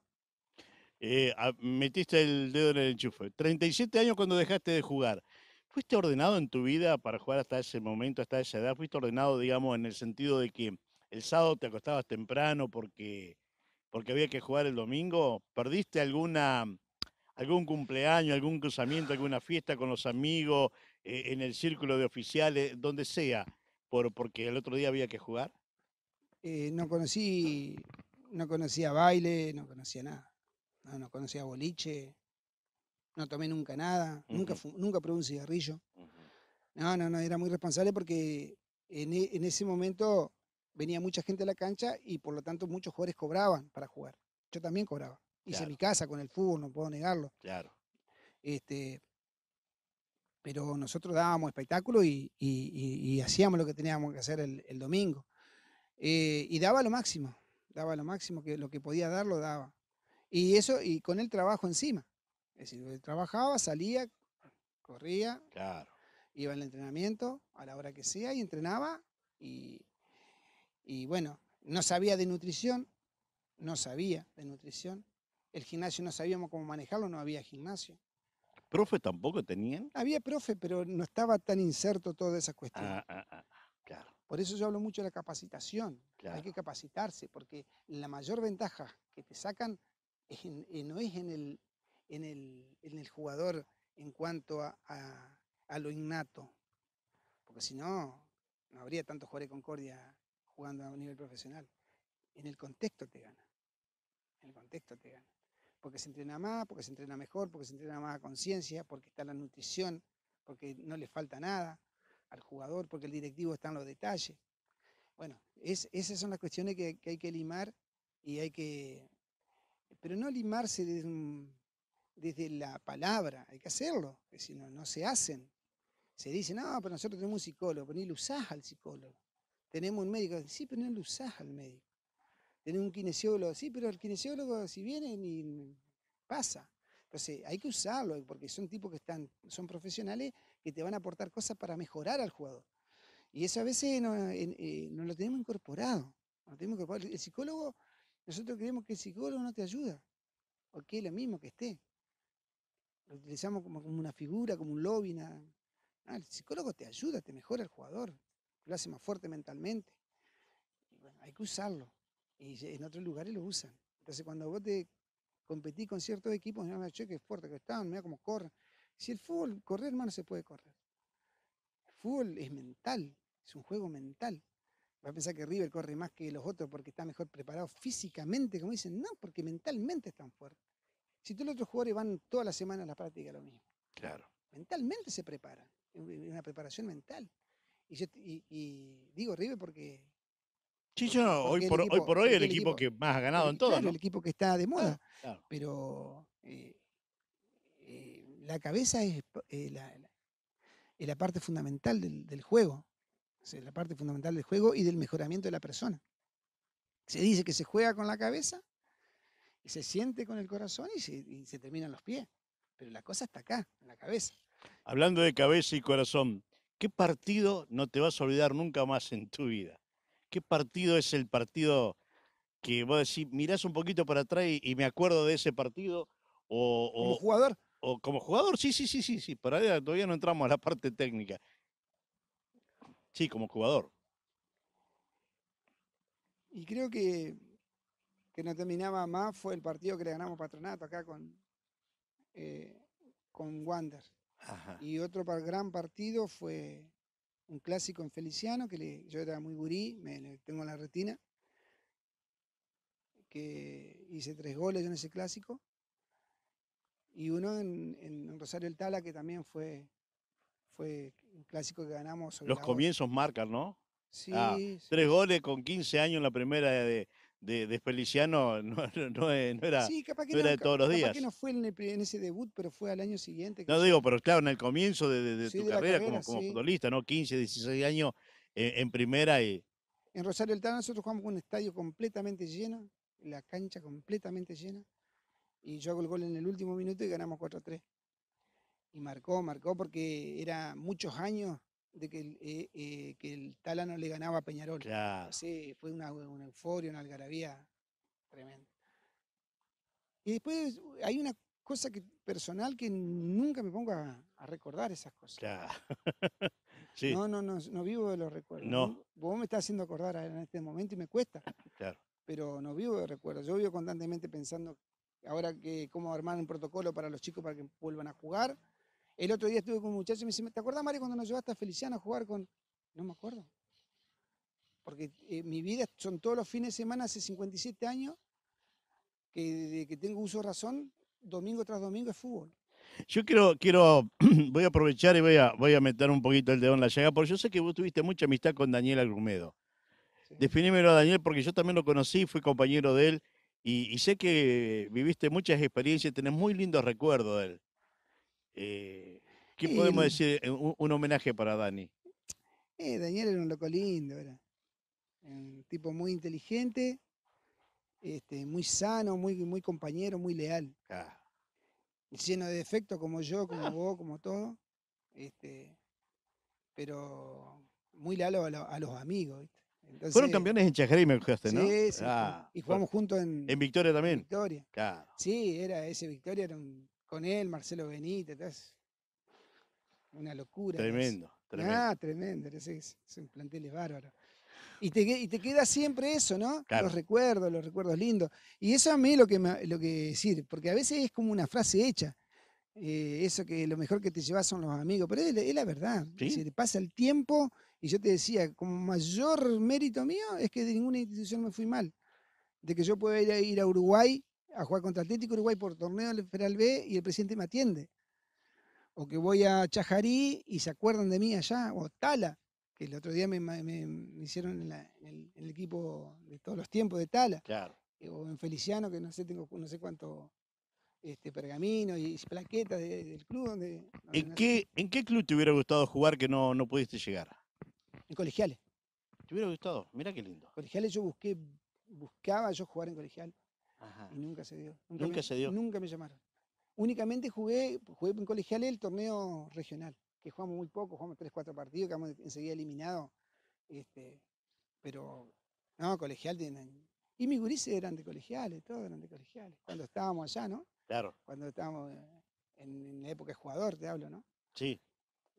Eh, ah, metiste el dedo en el enchufe. 37 años cuando dejaste de jugar. ¿Fuiste ordenado en tu vida para jugar hasta ese momento, hasta esa edad? ¿Fuiste ordenado, digamos, en el sentido de que el sábado te acostabas temprano porque porque había que jugar el domingo? ¿Perdiste alguna, algún cumpleaños, algún cruzamiento, alguna fiesta con los amigos, eh, en el círculo de oficiales, donde sea, por, porque el otro día había que jugar? Eh, no conocí, no conocía baile, no conocía nada. No, conocía boliche, no tomé nunca nada, nunca, nunca probé un cigarrillo. No, no, no, era muy responsable porque en e, ese momento venía mucha gente a la cancha y por lo tanto muchos jugadores cobraban para jugar. Yo también cobraba. Hice mi casa con el fútbol, no puedo negarlo. Claro. Este, pero nosotros dábamos espectáculo y, hacíamos lo que teníamos que hacer el, domingo. Eh, y daba lo máximo, daba lo máximo que lo que podía dar lo daba. Y eso, y con el trabajo encima. Es decir, trabajaba, salía, corría, claro. iba al entrenamiento a la hora que sea y entrenaba y y bueno, no sabía de nutrición, no sabía de nutrición. El gimnasio no sabíamos cómo manejarlo, no había gimnasio. ¿Profe tampoco tenían? Había profe, pero no estaba tan inserto toda esa cuestión. Ah, ah, ah, claro. Por eso yo hablo mucho de la capacitación. Hay que capacitarse, porque la mayor ventaja que te sacan eh, no es en el, en el, jugador en cuanto a, lo innato. Porque si no, no habría tanto jugadores de Concordia jugando a nivel profesional. En el contexto te gana. En el contexto te gana. Porque se entrena más, porque se entrena mejor, porque se entrena más a conciencia, porque está la nutrición, porque no le falta nada al jugador, porque el directivo está en los detalles. Bueno, es, esas son las cuestiones que, hay que limar y hay que... Pero no limarse desde, la palabra, hay que hacerlo, que si no, no se hacen. Se dice, no, pero nosotros tenemos un psicólogo, pero ni lo al psicólogo. Tenemos un médico, sí, pero no lo usás al médico. Tenemos un kinesiólogo, sí, pero el kinesiólogo si viene ni pasa. Entonces hay que usarlo porque son tipos que están, son profesionales que te van a aportar cosas para mejorar al jugador. Y eso a veces no, eh, lo tenemos incorporado. tenemos El psicólogo, nosotros creemos que el psicólogo no te ayuda, o que es lo mismo que esté. Lo utilizamos como, una figura, como un lobby, ah, el psicólogo te ayuda, te mejora el jugador, lo hace más fuerte mentalmente. hay que usarlo. Y en otros lugares lo usan. Entonces cuando vos te competís con ciertos equipos, mira, che, qué fuerte que están, mira cómo corren. Si el fútbol, correr, hermano, se puede correr. El fútbol es mental, es un juego mental. Va a pensar que River corre más que los otros porque está mejor preparado físicamente, como dicen, no, porque mentalmente es tan fuerte. Si todos los otros jugadores van toda la semana a la práctica, lo mismo. Claro. Mentalmente se preparan, una preparación mental. Y, digo River porque. Chicho, yo hoy, por, hoy por hoy el, el equipo, que más ha ganado eh, en todo. el equipo que está de moda. Pero eh, eh, la cabeza es, la, parte fundamental del, juego. Es la parte fundamental del juego y del mejoramiento de la persona. Se dice que se juega con la cabeza, se siente con el corazón y se, y se terminan los pies. Pero la cosa está acá, en la cabeza. Hablando de cabeza y corazón, ¿Qué partido no te vas a olvidar nunca más en tu vida? ¿Qué partido es el partido que vos decís, mirás un poquito para atrás y, me acuerdo de ese partido? ¿Como jugador? O, como jugador, sí, sí, sí, sí, sí. Para todavía no entramos a la parte técnica. Sí, como jugador. Y creo que, que no terminaba más fue el partido que le ganamos Patronato acá con, eh, con Wander. Y otro gran partido fue un clásico en Feliciano, que yo era muy gurí, me tengo en la retina, que hice tres goles en ese clásico. Y uno en, Rosario El Tala, que también fue, fue un clásico que ganamos. Los comienzos marcan, ¿no? Sí, ah, sí, Tres goles con 15 años en la primera de, de, Feliciano no, era, de todos los capaz días. que no fue en, ese debut, pero fue al año siguiente. no digo, pero claro, en el comienzo de, tu carrera, como, futbolista, ¿no? 15, 16 años en primera y... En Rosario del nosotros jugamos con un estadio completamente lleno, la cancha completamente llena, y yo hago el gol en el último minuto y ganamos 4-3. Y marcó, marcó porque era muchos años de que el, eh, eh que el Talano le ganaba a Peñarol. Claro. Sí, fue una, una, euforia, una algarabía tremenda. Y después hay una cosa que, personal que nunca me pongo a, recordar esas cosas. Claro. no, no, no, no vivo de los recuerdos. Vos me estás haciendo acordar en este momento y me cuesta. Claro. Pero no vivo de recuerdos. Yo vivo constantemente pensando ahora que cómo armar un protocolo para los chicos para que vuelvan a jugar el otro día estuve con un muchacho y me dice, ¿te acuerdas, Mario, cuando nos llevaste a Feliciano a jugar con...? No me acuerdo. Porque eh, mi vida son todos los fines de semana, hace 57 años, que, que tengo uso de razón, domingo tras domingo es fútbol. Yo quiero, quiero, voy a aprovechar y voy a, voy a meter un poquito el dedo en la llaga, porque yo sé que vos tuviste mucha amistad con Daniel Agrumedo. Definímelo a Daniel, porque yo también lo conocí, fui compañero de él, y, y sé que viviste muchas experiencias, tenés muy lindos recuerdos de él. Eh, ¿Qué podemos decir? Eh, un, homenaje para Dani. Eh, Daniel era un loco lindo, era un tipo muy inteligente, este, muy sano, muy, muy compañero, muy leal. Lleno de defectos como yo, como vos, como todo. Este, pero muy leal a, los amigos. Fueron campeones en Chajarí, me ¿no? Sí, sí. Ah, y jugamos juntos en. En Victoria también. Victoria. Sí, era ese Victoria, era un con él, Marcelo Benítez, una locura. Tremendo, tremendo. Ah, tremendo, es, es un plantel bárbaro. Y te, queda siempre eso, ¿no? Los recuerdos, los recuerdos lindos. Y eso a mí lo que, me, lo que decir, porque a veces es como una frase hecha. Eh, eso que lo mejor que te llevas son los amigos, pero es, la verdad. te pasa el tiempo y yo te decía, como mayor mérito mío es que de ninguna institución me fui mal. De que yo pueda ir a Uruguay a jugar contra Atlético Uruguay por torneo del Feral B y el presidente me atiende. O que voy a Chajarí y se acuerdan de mí allá, o Tala, que el otro día me, hicieron en, el, equipo de todos los tiempos de Tala. Claro. Eh, o en Feliciano, que no sé, tengo no sé cuánto este, pergamino y, plaquetas del club. Donde, ¿En, qué, ¿En qué club te hubiera gustado jugar que no, no pudiste llegar? En colegiales. ¿Te hubiera gustado? Mira qué lindo. Colegiales yo busqué, buscaba yo jugar en colegial. Y nunca se dio. Nunca, se dio. Nunca me llamaron. Únicamente jugué, jugué en colegial el torneo regional, que jugamos muy poco, jugamos 3, 4 partidos, hemos enseguida eliminado Este, pero, no, colegial Y mis gurises eran de colegiales, todos eran de colegiales. Cuando estábamos allá, ¿no? Claro. Cuando estábamos eh, en, la época de jugador, te hablo, ¿no? Sí.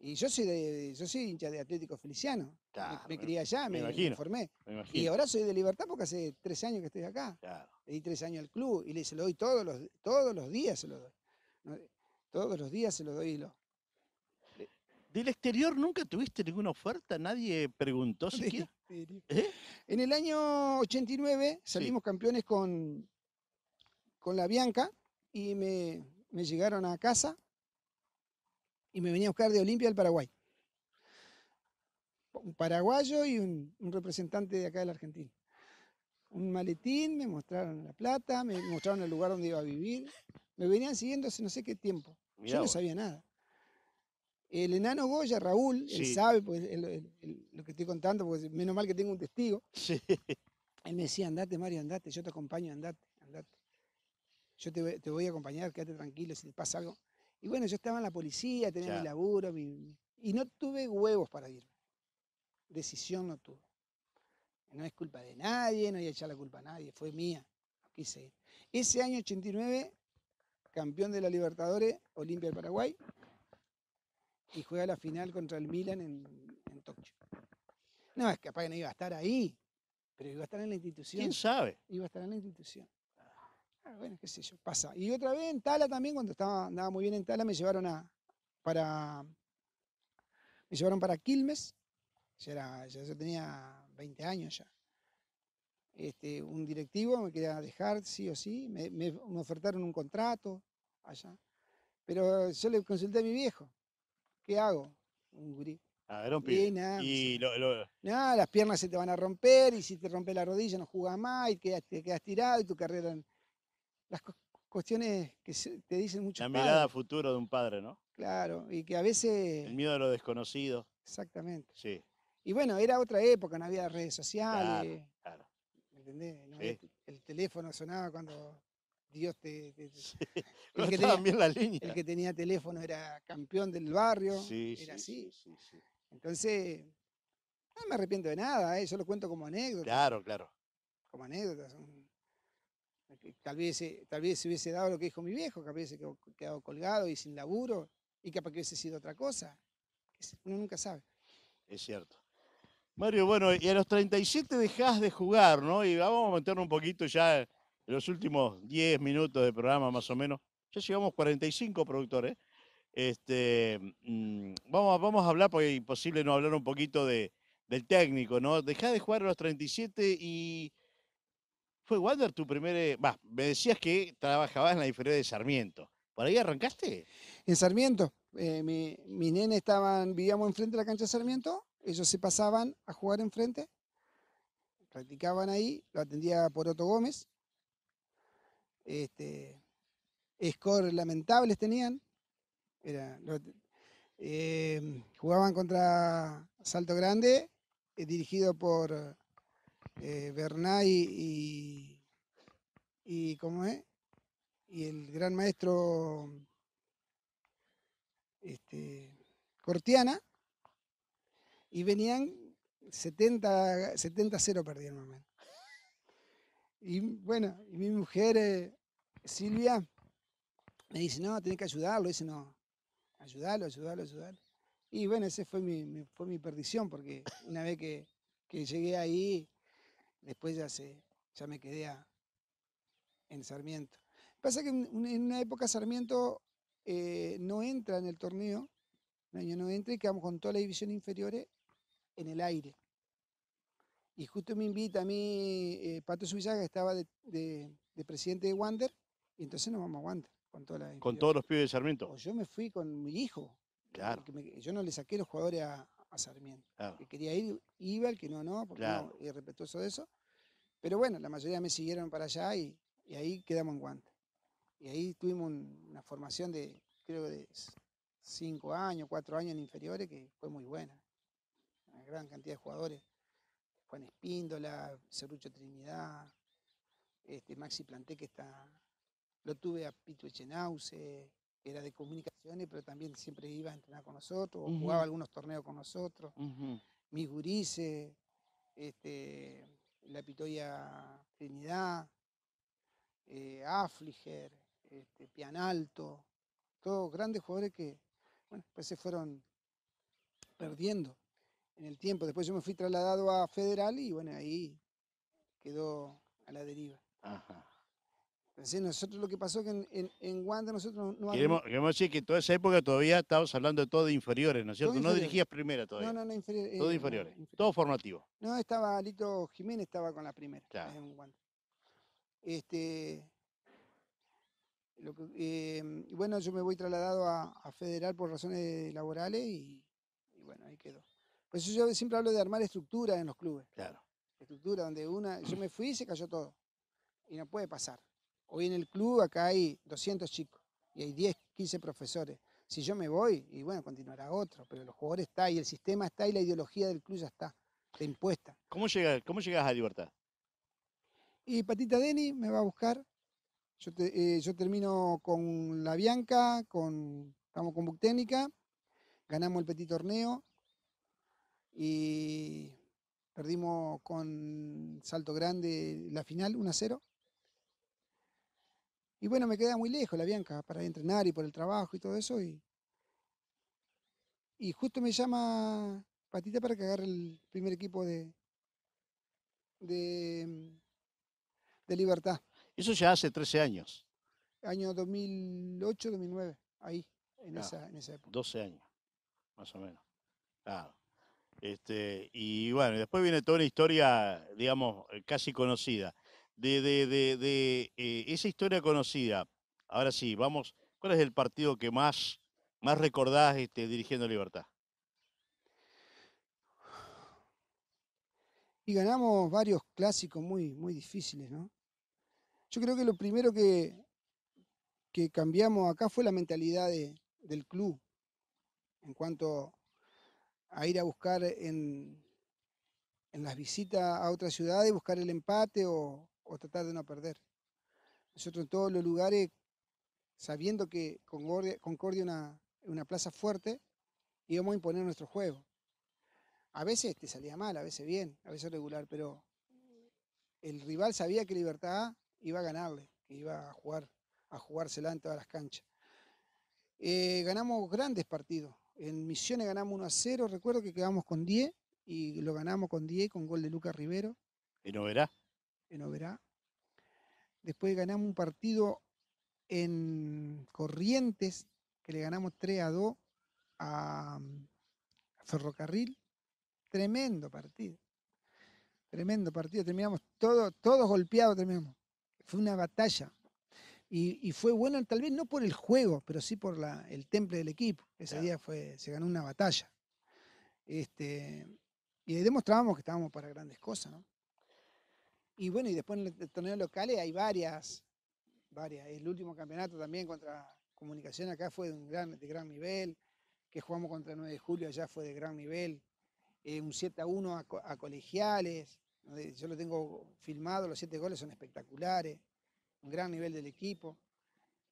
Y yo soy, yo soy hincha de Atlético Feliciano. Claro, me, crié allá, me, formé me formé. Imagino. Y ahora soy de Libertad porque hace tres años que estoy acá. Claro le di tres años al club y le, se lo doy todos los, todos los días, se lo doy. Todos los días se lo doy. Y lo... ¿Del exterior nunca tuviste ninguna oferta? ¿Nadie preguntó siquiera? ¿Eh? En el año 89 salimos campeones con, con la Bianca y me, llegaron a casa y me venía a buscar de Olimpia al Paraguay. Un paraguayo y un, un representante de acá de la Argentina un maletín, me mostraron la plata, me mostraron el lugar donde iba a vivir. Me venían siguiendo hace no sé qué tiempo. Yo no sabía nada. El enano Goya, Raúl, él sabe pues, lo que estoy contando, porque menos mal que tengo un testigo. Él me decía, andate, Mario, andate, yo te acompaño, andate, andate. Yo te, voy a acompañar, quédate tranquilo, si te pasa algo. Y bueno, yo estaba en la policía, tenía mi laburo, y no tuve huevos para irme. Decisión no tuve. No es culpa de nadie, no voy a echar la culpa a nadie, fue mía. quise ir Ese año 89, campeón de la Libertadores, Olimpia del Paraguay, y juega la final contra el Milan en, en Tokio. No, es capaz que no iba a estar ahí, pero iba a estar en la institución. ¿Quién sabe? Iba a estar en la institución. Ah, bueno, qué sé yo, pasa. Y otra vez en Tala también, cuando estaba, andaba muy bien en Tala, me llevaron a, para, me llevaron para Quilmes, ya, yo tenía 20 años ya. Este, un directivo me quería dejar, sí o sí, me, ofertaron un contrato allá. Pero yo le consulté a mi viejo, ¿qué hago? Un gurí. Ah, era un Y, nada, las piernas se te van a romper, y si te rompe la rodilla no jugas más, y te quedas tirado, y tu carrera... Las cuestiones que te dicen mucho. La mirada futura futuro de un padre, ¿no? Claro, y que a veces... El miedo a lo desconocido. Exactamente. Sí. Y bueno, era otra época, no había redes sociales. Claro, claro. ¿Entendés? el, teléfono sonaba cuando Dios te. el, que tenía, teléfono era campeón del barrio. Sí, era así. Entonces, no me arrepiento de nada, ¿eh? yo lo cuento como anécdota. Claro, claro. Como anécdota. Eh, tal vez, eh, tal vez se hubiese dado lo que dijo mi viejo, que hubiese quedado colgado y sin laburo, y capaz que hubiese sido otra cosa. Uno nunca sabe. Es cierto. Mario, bueno, y a los 37 dejás de jugar, ¿no? Y vamos a meternos un poquito ya en los últimos 10 minutos de programa, más o menos. Ya llegamos 45 productores. ¿eh? Este, mm, vamos, vamos a hablar, porque es imposible no hablar un poquito de, del técnico, ¿no? Dejás de jugar a los 37 y. ¿Fue Wander tu primer.? Va, eh, me decías que trabajabas en la diferencia de Sarmiento. ¿Por ahí arrancaste? En Sarmiento. Eh, mi, mis nenes estaban, vivíamos enfrente de la cancha de Sarmiento ellos se pasaban a jugar enfrente, practicaban ahí, lo atendía Poroto Gómez. Este, score lamentables tenían. Em, jugaban contra Salto Grande, eh, dirigido por eh, Bernay y, ¿cómo es? Y el gran maestro este, Cortiana y venían 70, 70-0 perdiendo Y bueno, mi mujer, eh, Silvia, me dice, no, tenés que ayudarlo. Dice, no, ayudarlo, ayudarlo, ayudarlo. Y bueno, esa fue mi, fue mi perdición, porque una vez que, llegué ahí, después ya, se, ya me quedé a, en Sarmiento. Pasa que en, una época Sarmiento eh, no entra en el torneo, no, no entra y quedamos con toda la divisiones inferiores en el aire. Y justo me invita a mí eh, Pato Subizaga, estaba de, presidente de Wander, y entonces nos vamos a Wander. Con, todos los pibes de Sarmiento. yo me fui con mi hijo. Claro. yo no le saqué los jugadores a, Sarmiento. quería ir, iba, el que no, no, porque era respetuoso de eso. Pero bueno, la mayoría me siguieron para allá y, ahí quedamos en Wander Y ahí tuvimos una formación de, creo, de cinco años, cuatro años en inferiores, que fue muy buena gran cantidad de jugadores. Juan Espíndola, Cerrucho Trinidad, este, Maxi Planté que está, lo tuve a Pito Echenauce que era de comunicaciones, pero también siempre iba a entrenar con nosotros, jugaba algunos torneos con nosotros, Migurice este, la Pitoya Trinidad, eh, este, Pianalto, todos grandes jugadores que bueno, pues se fueron perdiendo en el tiempo. Después yo me fui trasladado a Federal y bueno, ahí quedó a la deriva. Entonces nosotros lo que pasó es que en, Wanda nosotros no... Queremos, decir que en toda esa época todavía estábamos hablando de todo de inferiores, ¿no es cierto? No dirigías primera todavía. No, no, no, inferior, todo de eh, inferiores. Todo formativo. No, estaba Lito Jiménez, estaba con la primera. En Wanda. Este, lo em, bueno, yo me voy trasladado a, Federal por razones laborales y bueno, ahí quedó. Por eso yo siempre hablo de armar estructura en los clubes. Claro. Estructura donde una, yo mm. me fui y se cayó todo. Y no puede pasar. Hoy en el club acá hay 200 chicos y hay 10, 15 profesores. Si yo me voy, y bueno, continuará otro, pero los jugadores está y el sistema está y la ideología del club ya está, está impuesta. ¿Cómo, llega, cómo llegas a Libertad? Y Patita Deni me va a buscar. Yo, eh, termino con la Bianca, con, estamos con Técnica, ganamos el petit torneo, y perdimos con Salto Grande la final 1 a 0. Y bueno, me queda muy lejos la Bianca para entrenar y por el trabajo y todo eso. Y, justo me llama Patita para que agarre el primer equipo de, de, de Libertad. Eso ya hace 13 años. Año 2008, 2009, ahí, en, ah, esa, en esa época. 12 años, más o menos. Claro. Este, y bueno, después viene toda una historia, digamos, eh, casi conocida. De, de, eh, esa historia conocida, ahora sí, vamos, ¿cuál es el partido que más, más recordás este, dirigiendo Libertad? Y ganamos varios clásicos muy, muy difíciles, ¿no? Yo creo que lo primero que, que cambiamos acá fue la mentalidad del club en cuanto a ir a buscar en, las visitas a otras ciudades, buscar el empate o, tratar de no perder. Nosotros en todos los lugares, sabiendo que Concordia, es una, plaza fuerte, íbamos a imponer nuestro juego. A veces te salía mal, a veces bien, a veces regular, pero el rival sabía que Libertad iba a ganarle, que iba a jugar, a jugársela en todas las canchas. Eh, ganamos grandes partidos, en Misiones ganamos 1 a 0. Recuerdo que quedamos con 10 y lo ganamos con 10 con gol de Lucas Rivero. ¿En Oberá? En Oberá. Después ganamos un partido en Corrientes que le ganamos 3 a 2 mm, a Ferrocarril. Tremendo partido. Tremendo partido. Terminamos todo, todos golpeados. Terminamos. Fue una batalla. Y, fue bueno tal vez no por el juego, pero sí por el temple del equipo. Ese día fue, se ganó una batalla. Este, y demostrábamos que estábamos para grandes cosas, Y bueno, y después en el torneo local hay varias, varias. El último campeonato también contra Comunicación acá fue de, un gran, gran nivel, que jugamos contra 9 de julio allá fue de gran nivel. Eh, un 7 a 1 a, a colegiales, yo lo tengo filmado, los 7 goles son espectaculares un gran nivel del equipo.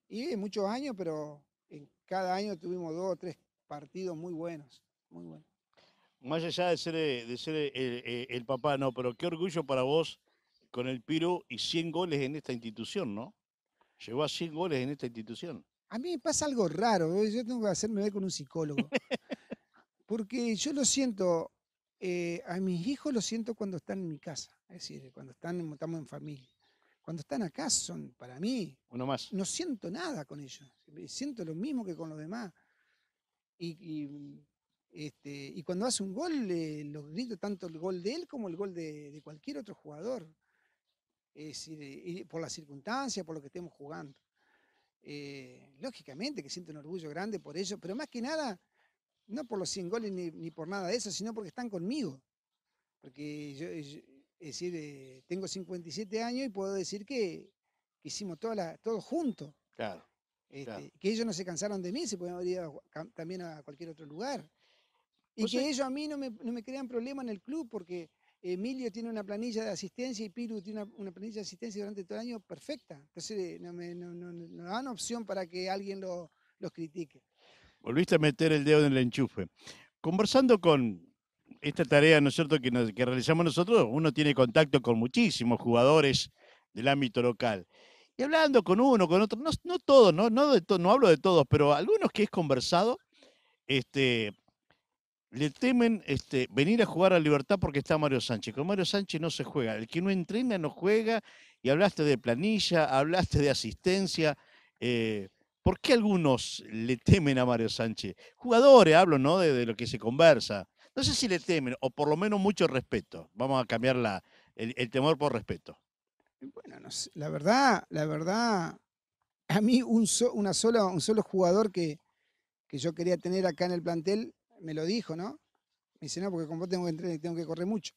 Y muchos años, pero en cada año tuvimos dos o tres partidos muy buenos, muy buenos. Más allá de ser, eh, de ser eh, eh, el, papá, no, pero qué orgullo para vos con el Piro y 100 goles en esta institución, ¿no? Llegó a 100 goles en esta institución. A mí me pasa algo raro, yo tengo que hacerme ver con un psicólogo. Porque yo lo siento, a mis hijos lo siento cuando están en mi casa, es decir, cuando están, estamos en familia. Cuando están acá son, para mí, Uno más. no siento nada con ellos. Siento lo mismo que con los demás. Y, este, cuando hace un gol, lo grito tanto el gol de él como el gol de, cualquier otro jugador. Es decir, por la circunstancia por lo que estemos jugando. Eh, lógicamente que siento un orgullo grande por ellos, pero más que nada, no por los 100 goles ni, por nada de eso, sino porque están conmigo. Porque yo es decir, eh, tengo 57 años y puedo decir que, hicimos toda todo juntos. Claro, este, Que ellos no se cansaron de mí, se pueden haber también a cualquier otro lugar. Y que ellos a mí no me, crean problema en el club porque Emilio tiene una planilla de asistencia y Piru tiene una, planilla de asistencia durante todo el año perfecta. Entonces no, me, dan opción para que alguien lo, los critique. Volviste a meter el dedo en el enchufe. Conversando con esta tarea, ¿no es cierto?, que, realizamos nosotros, uno tiene contacto con muchísimos jugadores del ámbito local. Y hablando con uno, con otro, no, todos, no, hablo de todos, pero algunos que he conversado, este, le temen este, venir a jugar a Libertad porque está Mario Sánchez. Con Mario Sánchez no se juega. El que no entrena no juega. Y hablaste de planilla, hablaste de asistencia. Eh, ¿Por qué algunos le temen a Mario Sánchez? Jugadores, hablo, ¿no? de, lo que se conversa no sé si le temen, o por lo menos mucho respeto. Vamos a cambiar el, temor por respeto. Bueno, no la verdad, la verdad, a mí un, una un solo jugador que, yo quería tener acá en el plantel me lo dijo, ¿no? Me dice, no, porque como vos tengo que entrenar y tengo que correr mucho.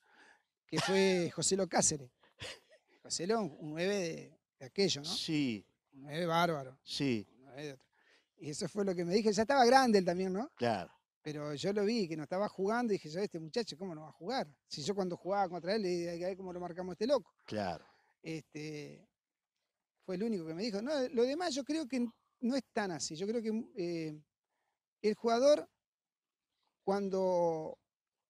Que fue José Lo Cáceres. José Lo, un 9 de, aquello, ¿no? Sí. Un 9 bárbaro. Sí. Y eso fue lo que me dije. Ya estaba grande él también, ¿no? Claro. Pero yo lo vi, que no estaba jugando, y dije, ya este muchacho, ¿cómo no va a jugar? Si yo cuando jugaba contra él, le dije, cómo lo marcamos este loco. Claro. Este, fue el único que me dijo. No, lo demás yo creo que no es tan así. Yo creo que mm, eh, el jugador, cuando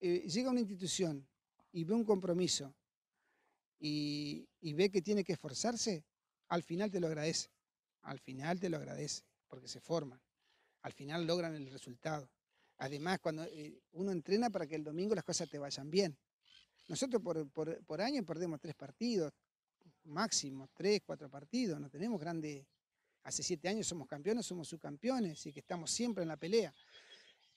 eh, llega a una institución y ve un compromiso y ve que tiene que esforzarse, al final te lo agradece. Al final te lo agradece, porque se forman. Al final logran el resultado. Además, cuando eh, uno entrena para que el domingo las cosas te vayan bien. Nosotros por, año perdemos tres partidos, máximo tres, cuatro partidos, no tenemos grandes... Hace siete años somos campeones, somos subcampeones, y que estamos siempre en la pelea.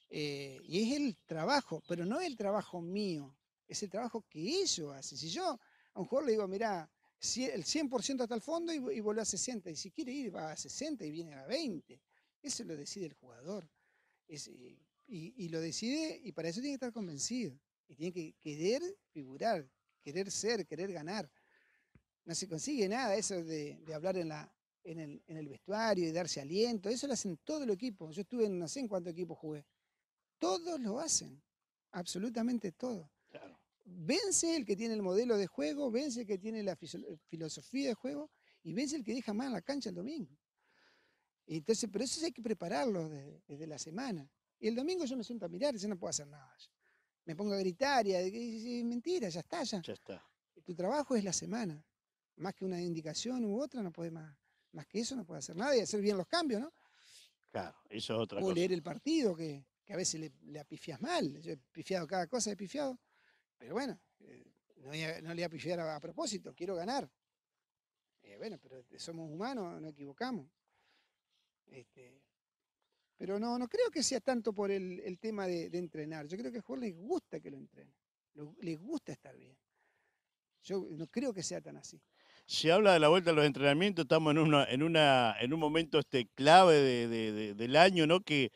Eh, y es el trabajo, pero no el trabajo mío, es el trabajo que ellos hacen. Si yo a un jugador le digo, mira, el 100% hasta el fondo y, y vuelve a 60, y si quiere ir va a 60 y viene a 20, eso lo decide el jugador. Eh, y, lo decide y para eso tiene que estar convencido. Y tiene que querer figurar, querer ser, querer ganar. No se consigue nada eso de, hablar en, la, en, el, vestuario y darse aliento. Eso lo hacen todo el equipo. Yo estuve en no sé en cuánto equipo jugué. Todos lo hacen, absolutamente todos. Vence el que tiene el modelo de juego, vence el que tiene la filosofía de juego y vence el que deja más la cancha el domingo. Entonces, pero eso hay que prepararlo desde la semana. Y el domingo yo me siento a mirar, yo no puedo hacer nada. Me pongo a gritar y, a, decir, mentira, ya está, ya. Ya está. Tu trabajo es la semana. Más que una indicación u otra, no puede más. Más que eso no puede hacer nada y hacer bien los cambios, ¿no? Claro, eso es otra cosa. O leer el partido, que, a veces le, le, apifias mal. Yo he pifiado cada cosa, he pifiado. Pero bueno, eh, no, le voy a pifiar a, propósito, quiero ganar. Eh, bueno, pero somos humanos, no equivocamos. Este, pero no, no creo que sea tanto por el, tema de, entrenar. Yo creo que a Jorge les gusta que lo entrenen. les gusta estar bien. Yo no creo que sea tan así. Se habla de la vuelta a los entrenamientos, estamos en un momento este clave del año, ¿no? Que,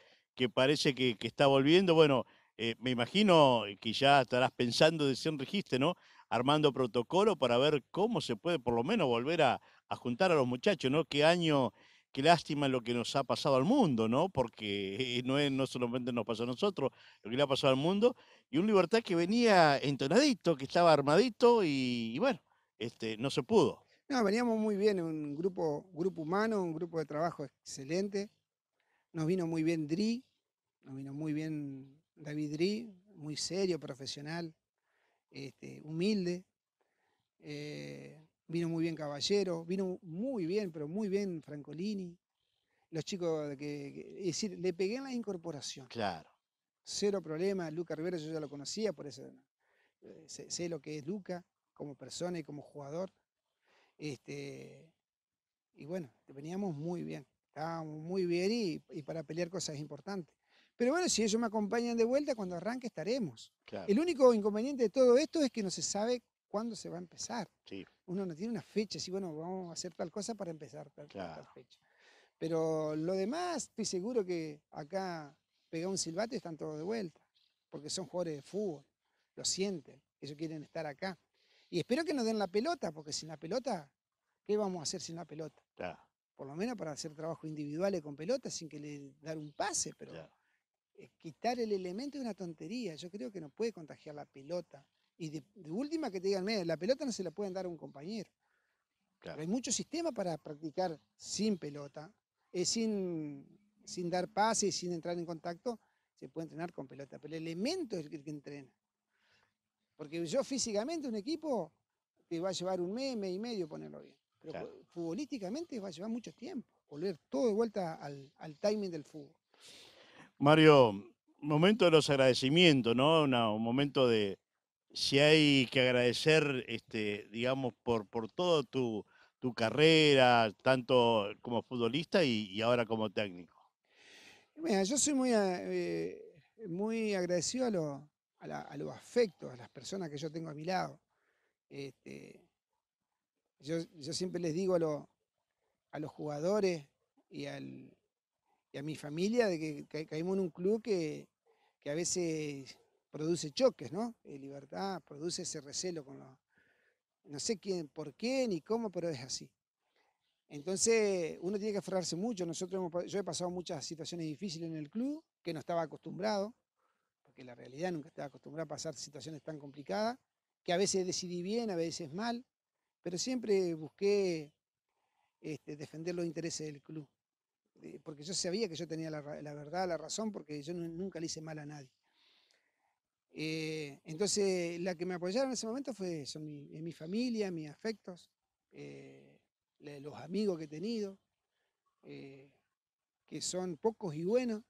parece que, está volviendo. Bueno, eh, me imagino que ya estarás pensando de ser, registe, ¿no? Armando protocolo para ver cómo se puede por lo menos volver a, juntar a los muchachos, ¿no? Qué año qué lástima lo que nos ha pasado al mundo, ¿no? Porque eh, no, es, no solamente nos pasó a nosotros, lo que le ha pasado al mundo, y un Libertad que venía entonadito, que estaba armadito, y, bueno, este, no se pudo. No, veníamos muy bien, un grupo, grupo humano, un grupo de trabajo excelente. Nos vino muy bien Dri, nos vino muy bien David Dri, muy serio, profesional, este, humilde. Eh, vino muy bien Caballero, vino muy bien, pero muy bien Francolini. Los chicos que, que, Es decir, le pegué en la incorporación. Claro. Cero problema. Luca Rivera yo ya lo conocía, por eso eh, sé, lo que es Luca como persona y como jugador. Este, y bueno, veníamos muy bien. Estábamos muy bien y, para pelear cosas importantes. Pero bueno, si ellos me acompañan de vuelta, cuando arranque estaremos. El único inconveniente de todo esto es que no se sabe cuándo se va a empezar. Sí. Uno no tiene una fecha, sí, bueno, vamos a hacer tal cosa para empezar tal, fecha. Pero lo demás, estoy seguro que acá pega un silbate y están todos de vuelta, porque son jugadores de fútbol, lo sienten, ellos quieren estar acá. Y espero que nos den la pelota, porque sin la pelota, ¿qué vamos a hacer sin la pelota? Por lo menos para hacer trabajos individuales con pelota, sin que le dar un pase, pero quitar el elemento es una tontería. Yo creo que no puede contagiar la pelota y de, última que te digan, la pelota no se la pueden dar a un compañero. Claro. Hay muchos sistemas para practicar sin pelota, es eh, sin, sin dar pases, sin entrar en contacto, se puede entrenar con pelota, pero el elemento es el que entrena. Porque yo físicamente un equipo te va a llevar un mes, mes y medio ponerlo bien. Pero futbolísticamente va a llevar mucho tiempo, volver todo de vuelta al, timing del fútbol. Mario, momento de los agradecimientos, ¿no? un momento de, si hay que agradecer, este, digamos, por, por toda tu, carrera, tanto como futbolista y, ahora como técnico. Mira, yo soy muy, eh, muy agradecido a, los afectos, a las personas que yo tengo a mi lado. Este, yo, siempre les digo a, los jugadores y, a mi familia de que, caímos en un club que, que a veces produce choques, ¿no? libertad produce ese recelo con No sé quién, por qué ni cómo, pero es así. Entonces, uno tiene que aferrarse mucho. Nosotros hemos, yo he pasado muchas situaciones difíciles en el club que no estaba acostumbrado, porque la realidad nunca estaba acostumbrada a pasar situaciones tan complicadas, que a veces decidí bien, a veces mal, pero siempre busqué este, defender los intereses del club, eh, porque yo sabía que yo tenía la verdad, la razón, porque yo nunca le hice mal a nadie. Eh, entonces, la que me apoyaron en ese momento fue son mi, familia, mis afectos, eh, los amigos que he tenido, eh, que son pocos y buenos.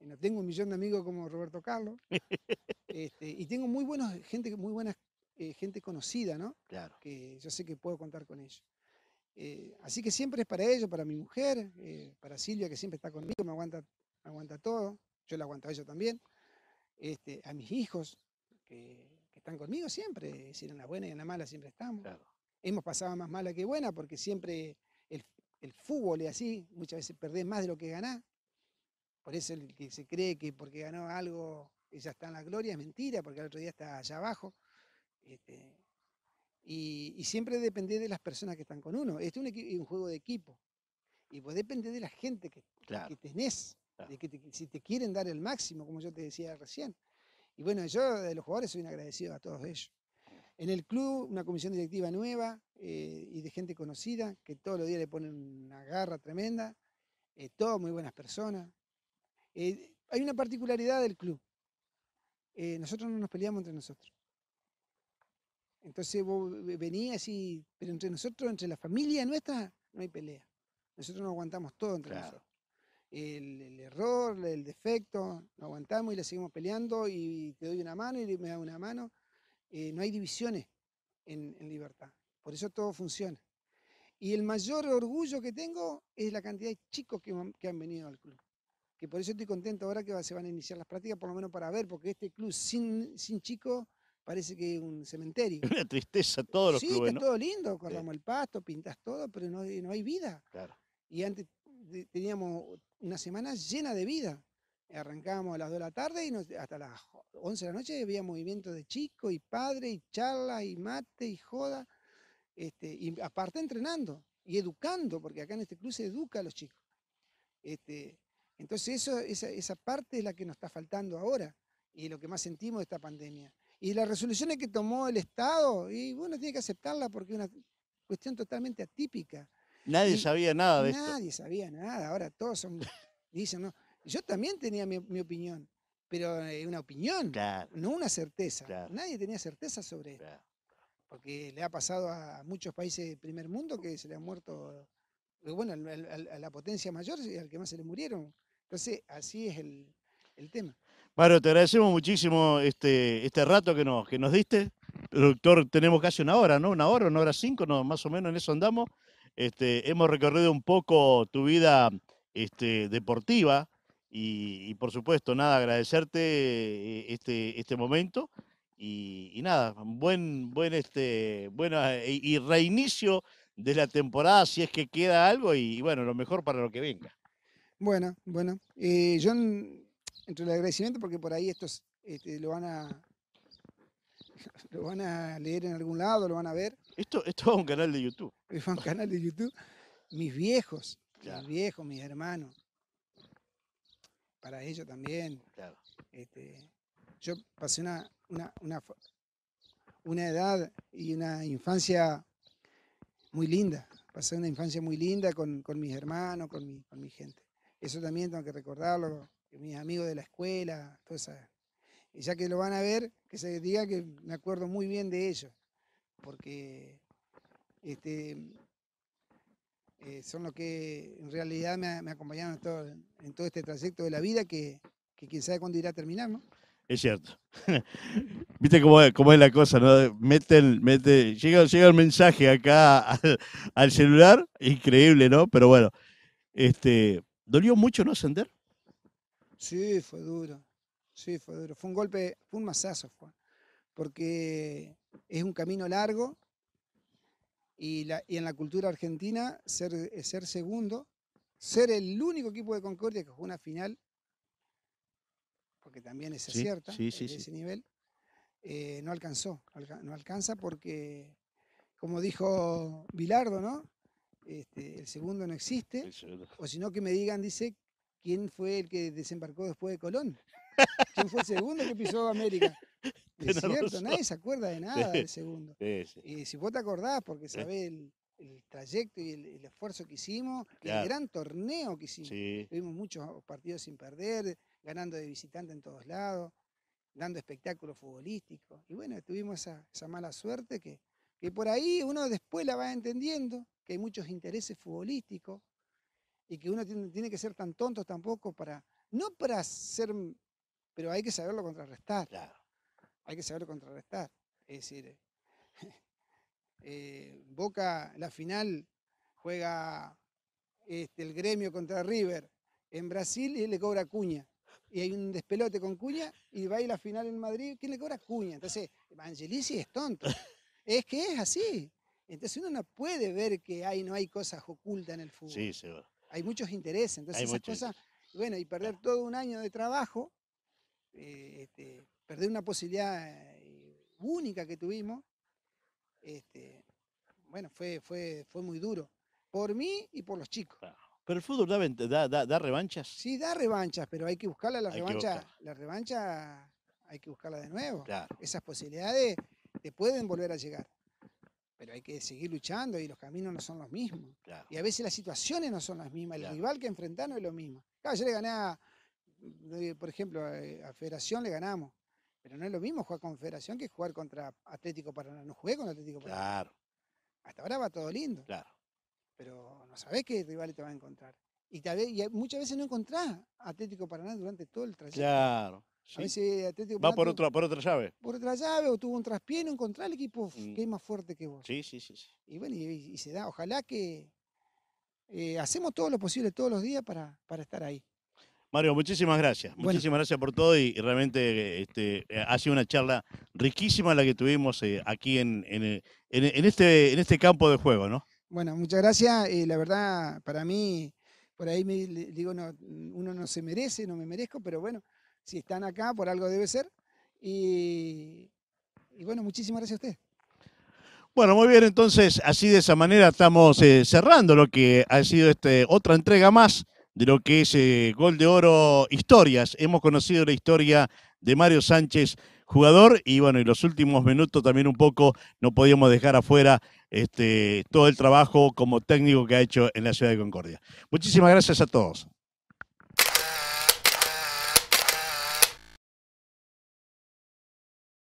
no tengo un millón de amigos como Roberto Carlos. Este, y tengo muy buenos, gente, muy buena gente conocida, ¿no? Que yo sé que puedo contar con ellos. así que siempre es para ellos, para mi mujer, para Silvia, que siempre está conmigo, me aguanta, me aguanta todo. Yo la aguanto a ella también. Este, a mis hijos, que, están conmigo siempre, si eran en la buena y en la mala siempre estamos. Hemos pasado más mala que buena porque siempre el, fútbol es así, muchas veces perdés más de lo que ganás. Por eso el que se cree que porque ganó algo ya está en la gloria es mentira, porque el otro día está allá abajo. Este, y, siempre depende de las personas que están con uno. Este es un, juego de equipo. Y pues depende de la gente que tenés si te quieren dar el máximo, como yo te decía recién. Y bueno, yo de los jugadores soy un agradecido a todos ellos. En el club, una comisión directiva nueva eh, y de gente conocida, que todos los días le ponen una garra tremenda, eh, todos muy buenas personas. Eh, hay una particularidad del club. nosotros no nos peleamos entre nosotros. Entonces vos venías y, pero entre nosotros, entre la familia nuestra, no hay pelea. Nosotros nos aguantamos todo entre nosotros el, error, el defecto, lo aguantamos y le seguimos peleando y te doy una mano y me da una mano. Eh, no hay divisiones en, libertad. Por eso todo funciona. Y el mayor orgullo que tengo es la cantidad de chicos que, han venido al club. Que por eso estoy contento ahora que se van a iniciar las prácticas, por lo menos para ver, porque este club sin, chicos parece que es un cementerio. Una tristeza, todos los sí, clubes, Sí, todo lindo, cortamos el pasto, pintas todo, pero no, no hay vida. Claro. Y antes teníamos una semana llena de vida. Arrancábamos a las 2 de la tarde y hasta las 11 de la noche había movimiento de chico y padre y charlas y mate y joda. Este, y aparte entrenando y educando, porque acá en este club se educa a los chicos. Este, entonces eso, esa, esa parte es la que nos está faltando ahora y lo que más sentimos de esta pandemia. Y las resoluciones que tomó el Estado, y bueno, tiene que aceptarla porque es una cuestión totalmente atípica. Nadie sabía nada de esto. Nadie sabía nada. Ahora todos son, dicen, no. Yo también tenía mi, opinión, pero eh, una opinión, no una certeza. Nadie tenía certeza sobre esto. Porque le ha pasado a muchos países del primer mundo que se le han muerto, eh, bueno, a, la potencia mayor y al que más se le murieron. Entonces, así es el, tema. Bueno, te agradecemos muchísimo este, este rato que nos, que nos diste. Doctor, tenemos casi una hora, ¿no? Una hora, una hora cinco, no, más o menos en eso andamos. Este, hemos recorrido un poco tu vida este, deportiva y, por supuesto, nada, agradecerte eh, este, este momento y, nada, buen, buen, este, bueno, eh, y, reinicio de la temporada si es que queda algo y, bueno, lo mejor para lo que venga. Bueno, bueno, eh, yo entre el agradecimiento porque por ahí estos este, lo van a, lo van a leer en algún lado, lo van a ver. Esto, esto es un canal de YouTube. Es un canal de YouTube. Mis viejos, mis viejos, mis hermanos. Para ellos también. Claro. Este, yo pasé una, una, una, una edad y una infancia muy linda. Pasé una infancia muy linda con, mis hermanos, con mi, con mi gente. Eso también tengo que recordarlo, mis amigos de la escuela, toda esa, y ya que lo van a ver, que se diga que me acuerdo muy bien de ellos, porque este, eh, son los que en realidad me, acompañaron en todo, este trayecto de la vida que, quién sabe cuándo irá a terminar, ¿no? Es cierto. Viste cómo, es la cosa, ¿no? mete llega, llega el mensaje acá al, celular, increíble, ¿no? Pero bueno, este, ¿dolió mucho no ascender? Sí, fue duro. Sí, fue duro. Fue un golpe, fue un masazo, Porque es un camino largo y, en la cultura argentina eh, ser, segundo, ser el único equipo de Concordia que jugó una final, porque también es cierto cierta, ese nivel, eh, no alcanzó. No alcanza porque, como dijo Bilardo, ¿no? Este, el segundo no existe. O si no, que me digan, dice, quién fue el que desembarcó después de Colón. ¿Quién fue el segundo que pisó América? Es cierto, nadie se acuerda de nada del segundo. Y si vos te acordás, porque sabés el, trayecto y el, esfuerzo que hicimos, el gran torneo que hicimos. Tuvimos muchos partidos sin perder, ganando de visitante en todos lados, dando espectáculos futbolísticos. Y bueno, tuvimos esa, mala suerte que, que por ahí uno después la va entendiendo, que hay muchos intereses futbolísticos y que uno tiene, tiene que ser tan tonto tampoco para, no para ser pero hay que saberlo contrarrestar. Hay que saberlo contrarrestar. Es decir, eh, Boca, la final, juega este, el gremio contra River en Brasil y él le cobra cuña. Y hay un despelote con cuña y va a ir la final en Madrid, ¿quién le cobra cuña? Entonces, Angelici es tonto. es que es así. Entonces uno no puede ver que hay, no hay cosas ocultas en el fútbol. Sí, Hay muchos intereses. Entonces esas cosas, bueno, y perder todo un año de trabajo eh, este, perder una posibilidad eh, única que tuvimos, este, bueno, fue, fue, fue muy duro. Por mí y por los chicos. Pero el fútbol da, revanchas. Sí, da revanchas, pero hay que buscarla la revancha. La hay que buscarla de nuevo. Esas posibilidades te pueden volver a llegar. Pero hay que seguir luchando y los caminos no son los mismos. Y a veces las situaciones no son las mismas. El rival que enfrentar no es lo mismo. Claro, yo le gané a, por ejemplo, a Federación le ganamos. Pero no es lo mismo jugar con Federación que jugar contra Atlético Paraná. No jugué con Atlético Paraná. Claro. Hasta ahora va todo lindo. Claro. Pero no sabés qué rivales te van a encontrar. Y, y muchas veces no encontrás Atlético Paraná durante todo el trayecto. Claro. Va por, otra, por otra llave. Por otra llave, o tuvo un traspié, no encontrás el equipo mm. que es más fuerte que vos. Sí, sí, sí. Y bueno, y, se da. Ojalá que eh, hacemos todo lo posible todos los días para, para estar ahí. Mario, muchísimas gracias. Muchísimas gracias por todo y, realmente este, eh, ha sido una charla riquísima la que tuvimos eh, aquí eh, este, en, este, campo de juego, ¿no? Bueno, muchas gracias. la verdad, para mí, por ahí me digo, uno no se merece, no me merezco, pero bueno, si están acá, por algo debe ser. Y, bueno, muchísimas gracias a usted. Bueno, muy bien, entonces, así de esa manera estamos cerrando lo que ha sido este, otra entrega más de lo que es eh, Gol de Oro Historias. Hemos conocido la historia de Mario Sánchez, jugador, y bueno, en los últimos minutos también un poco no podíamos dejar afuera este, todo el trabajo como técnico que ha hecho en la ciudad de Concordia. Muchísimas gracias a todos.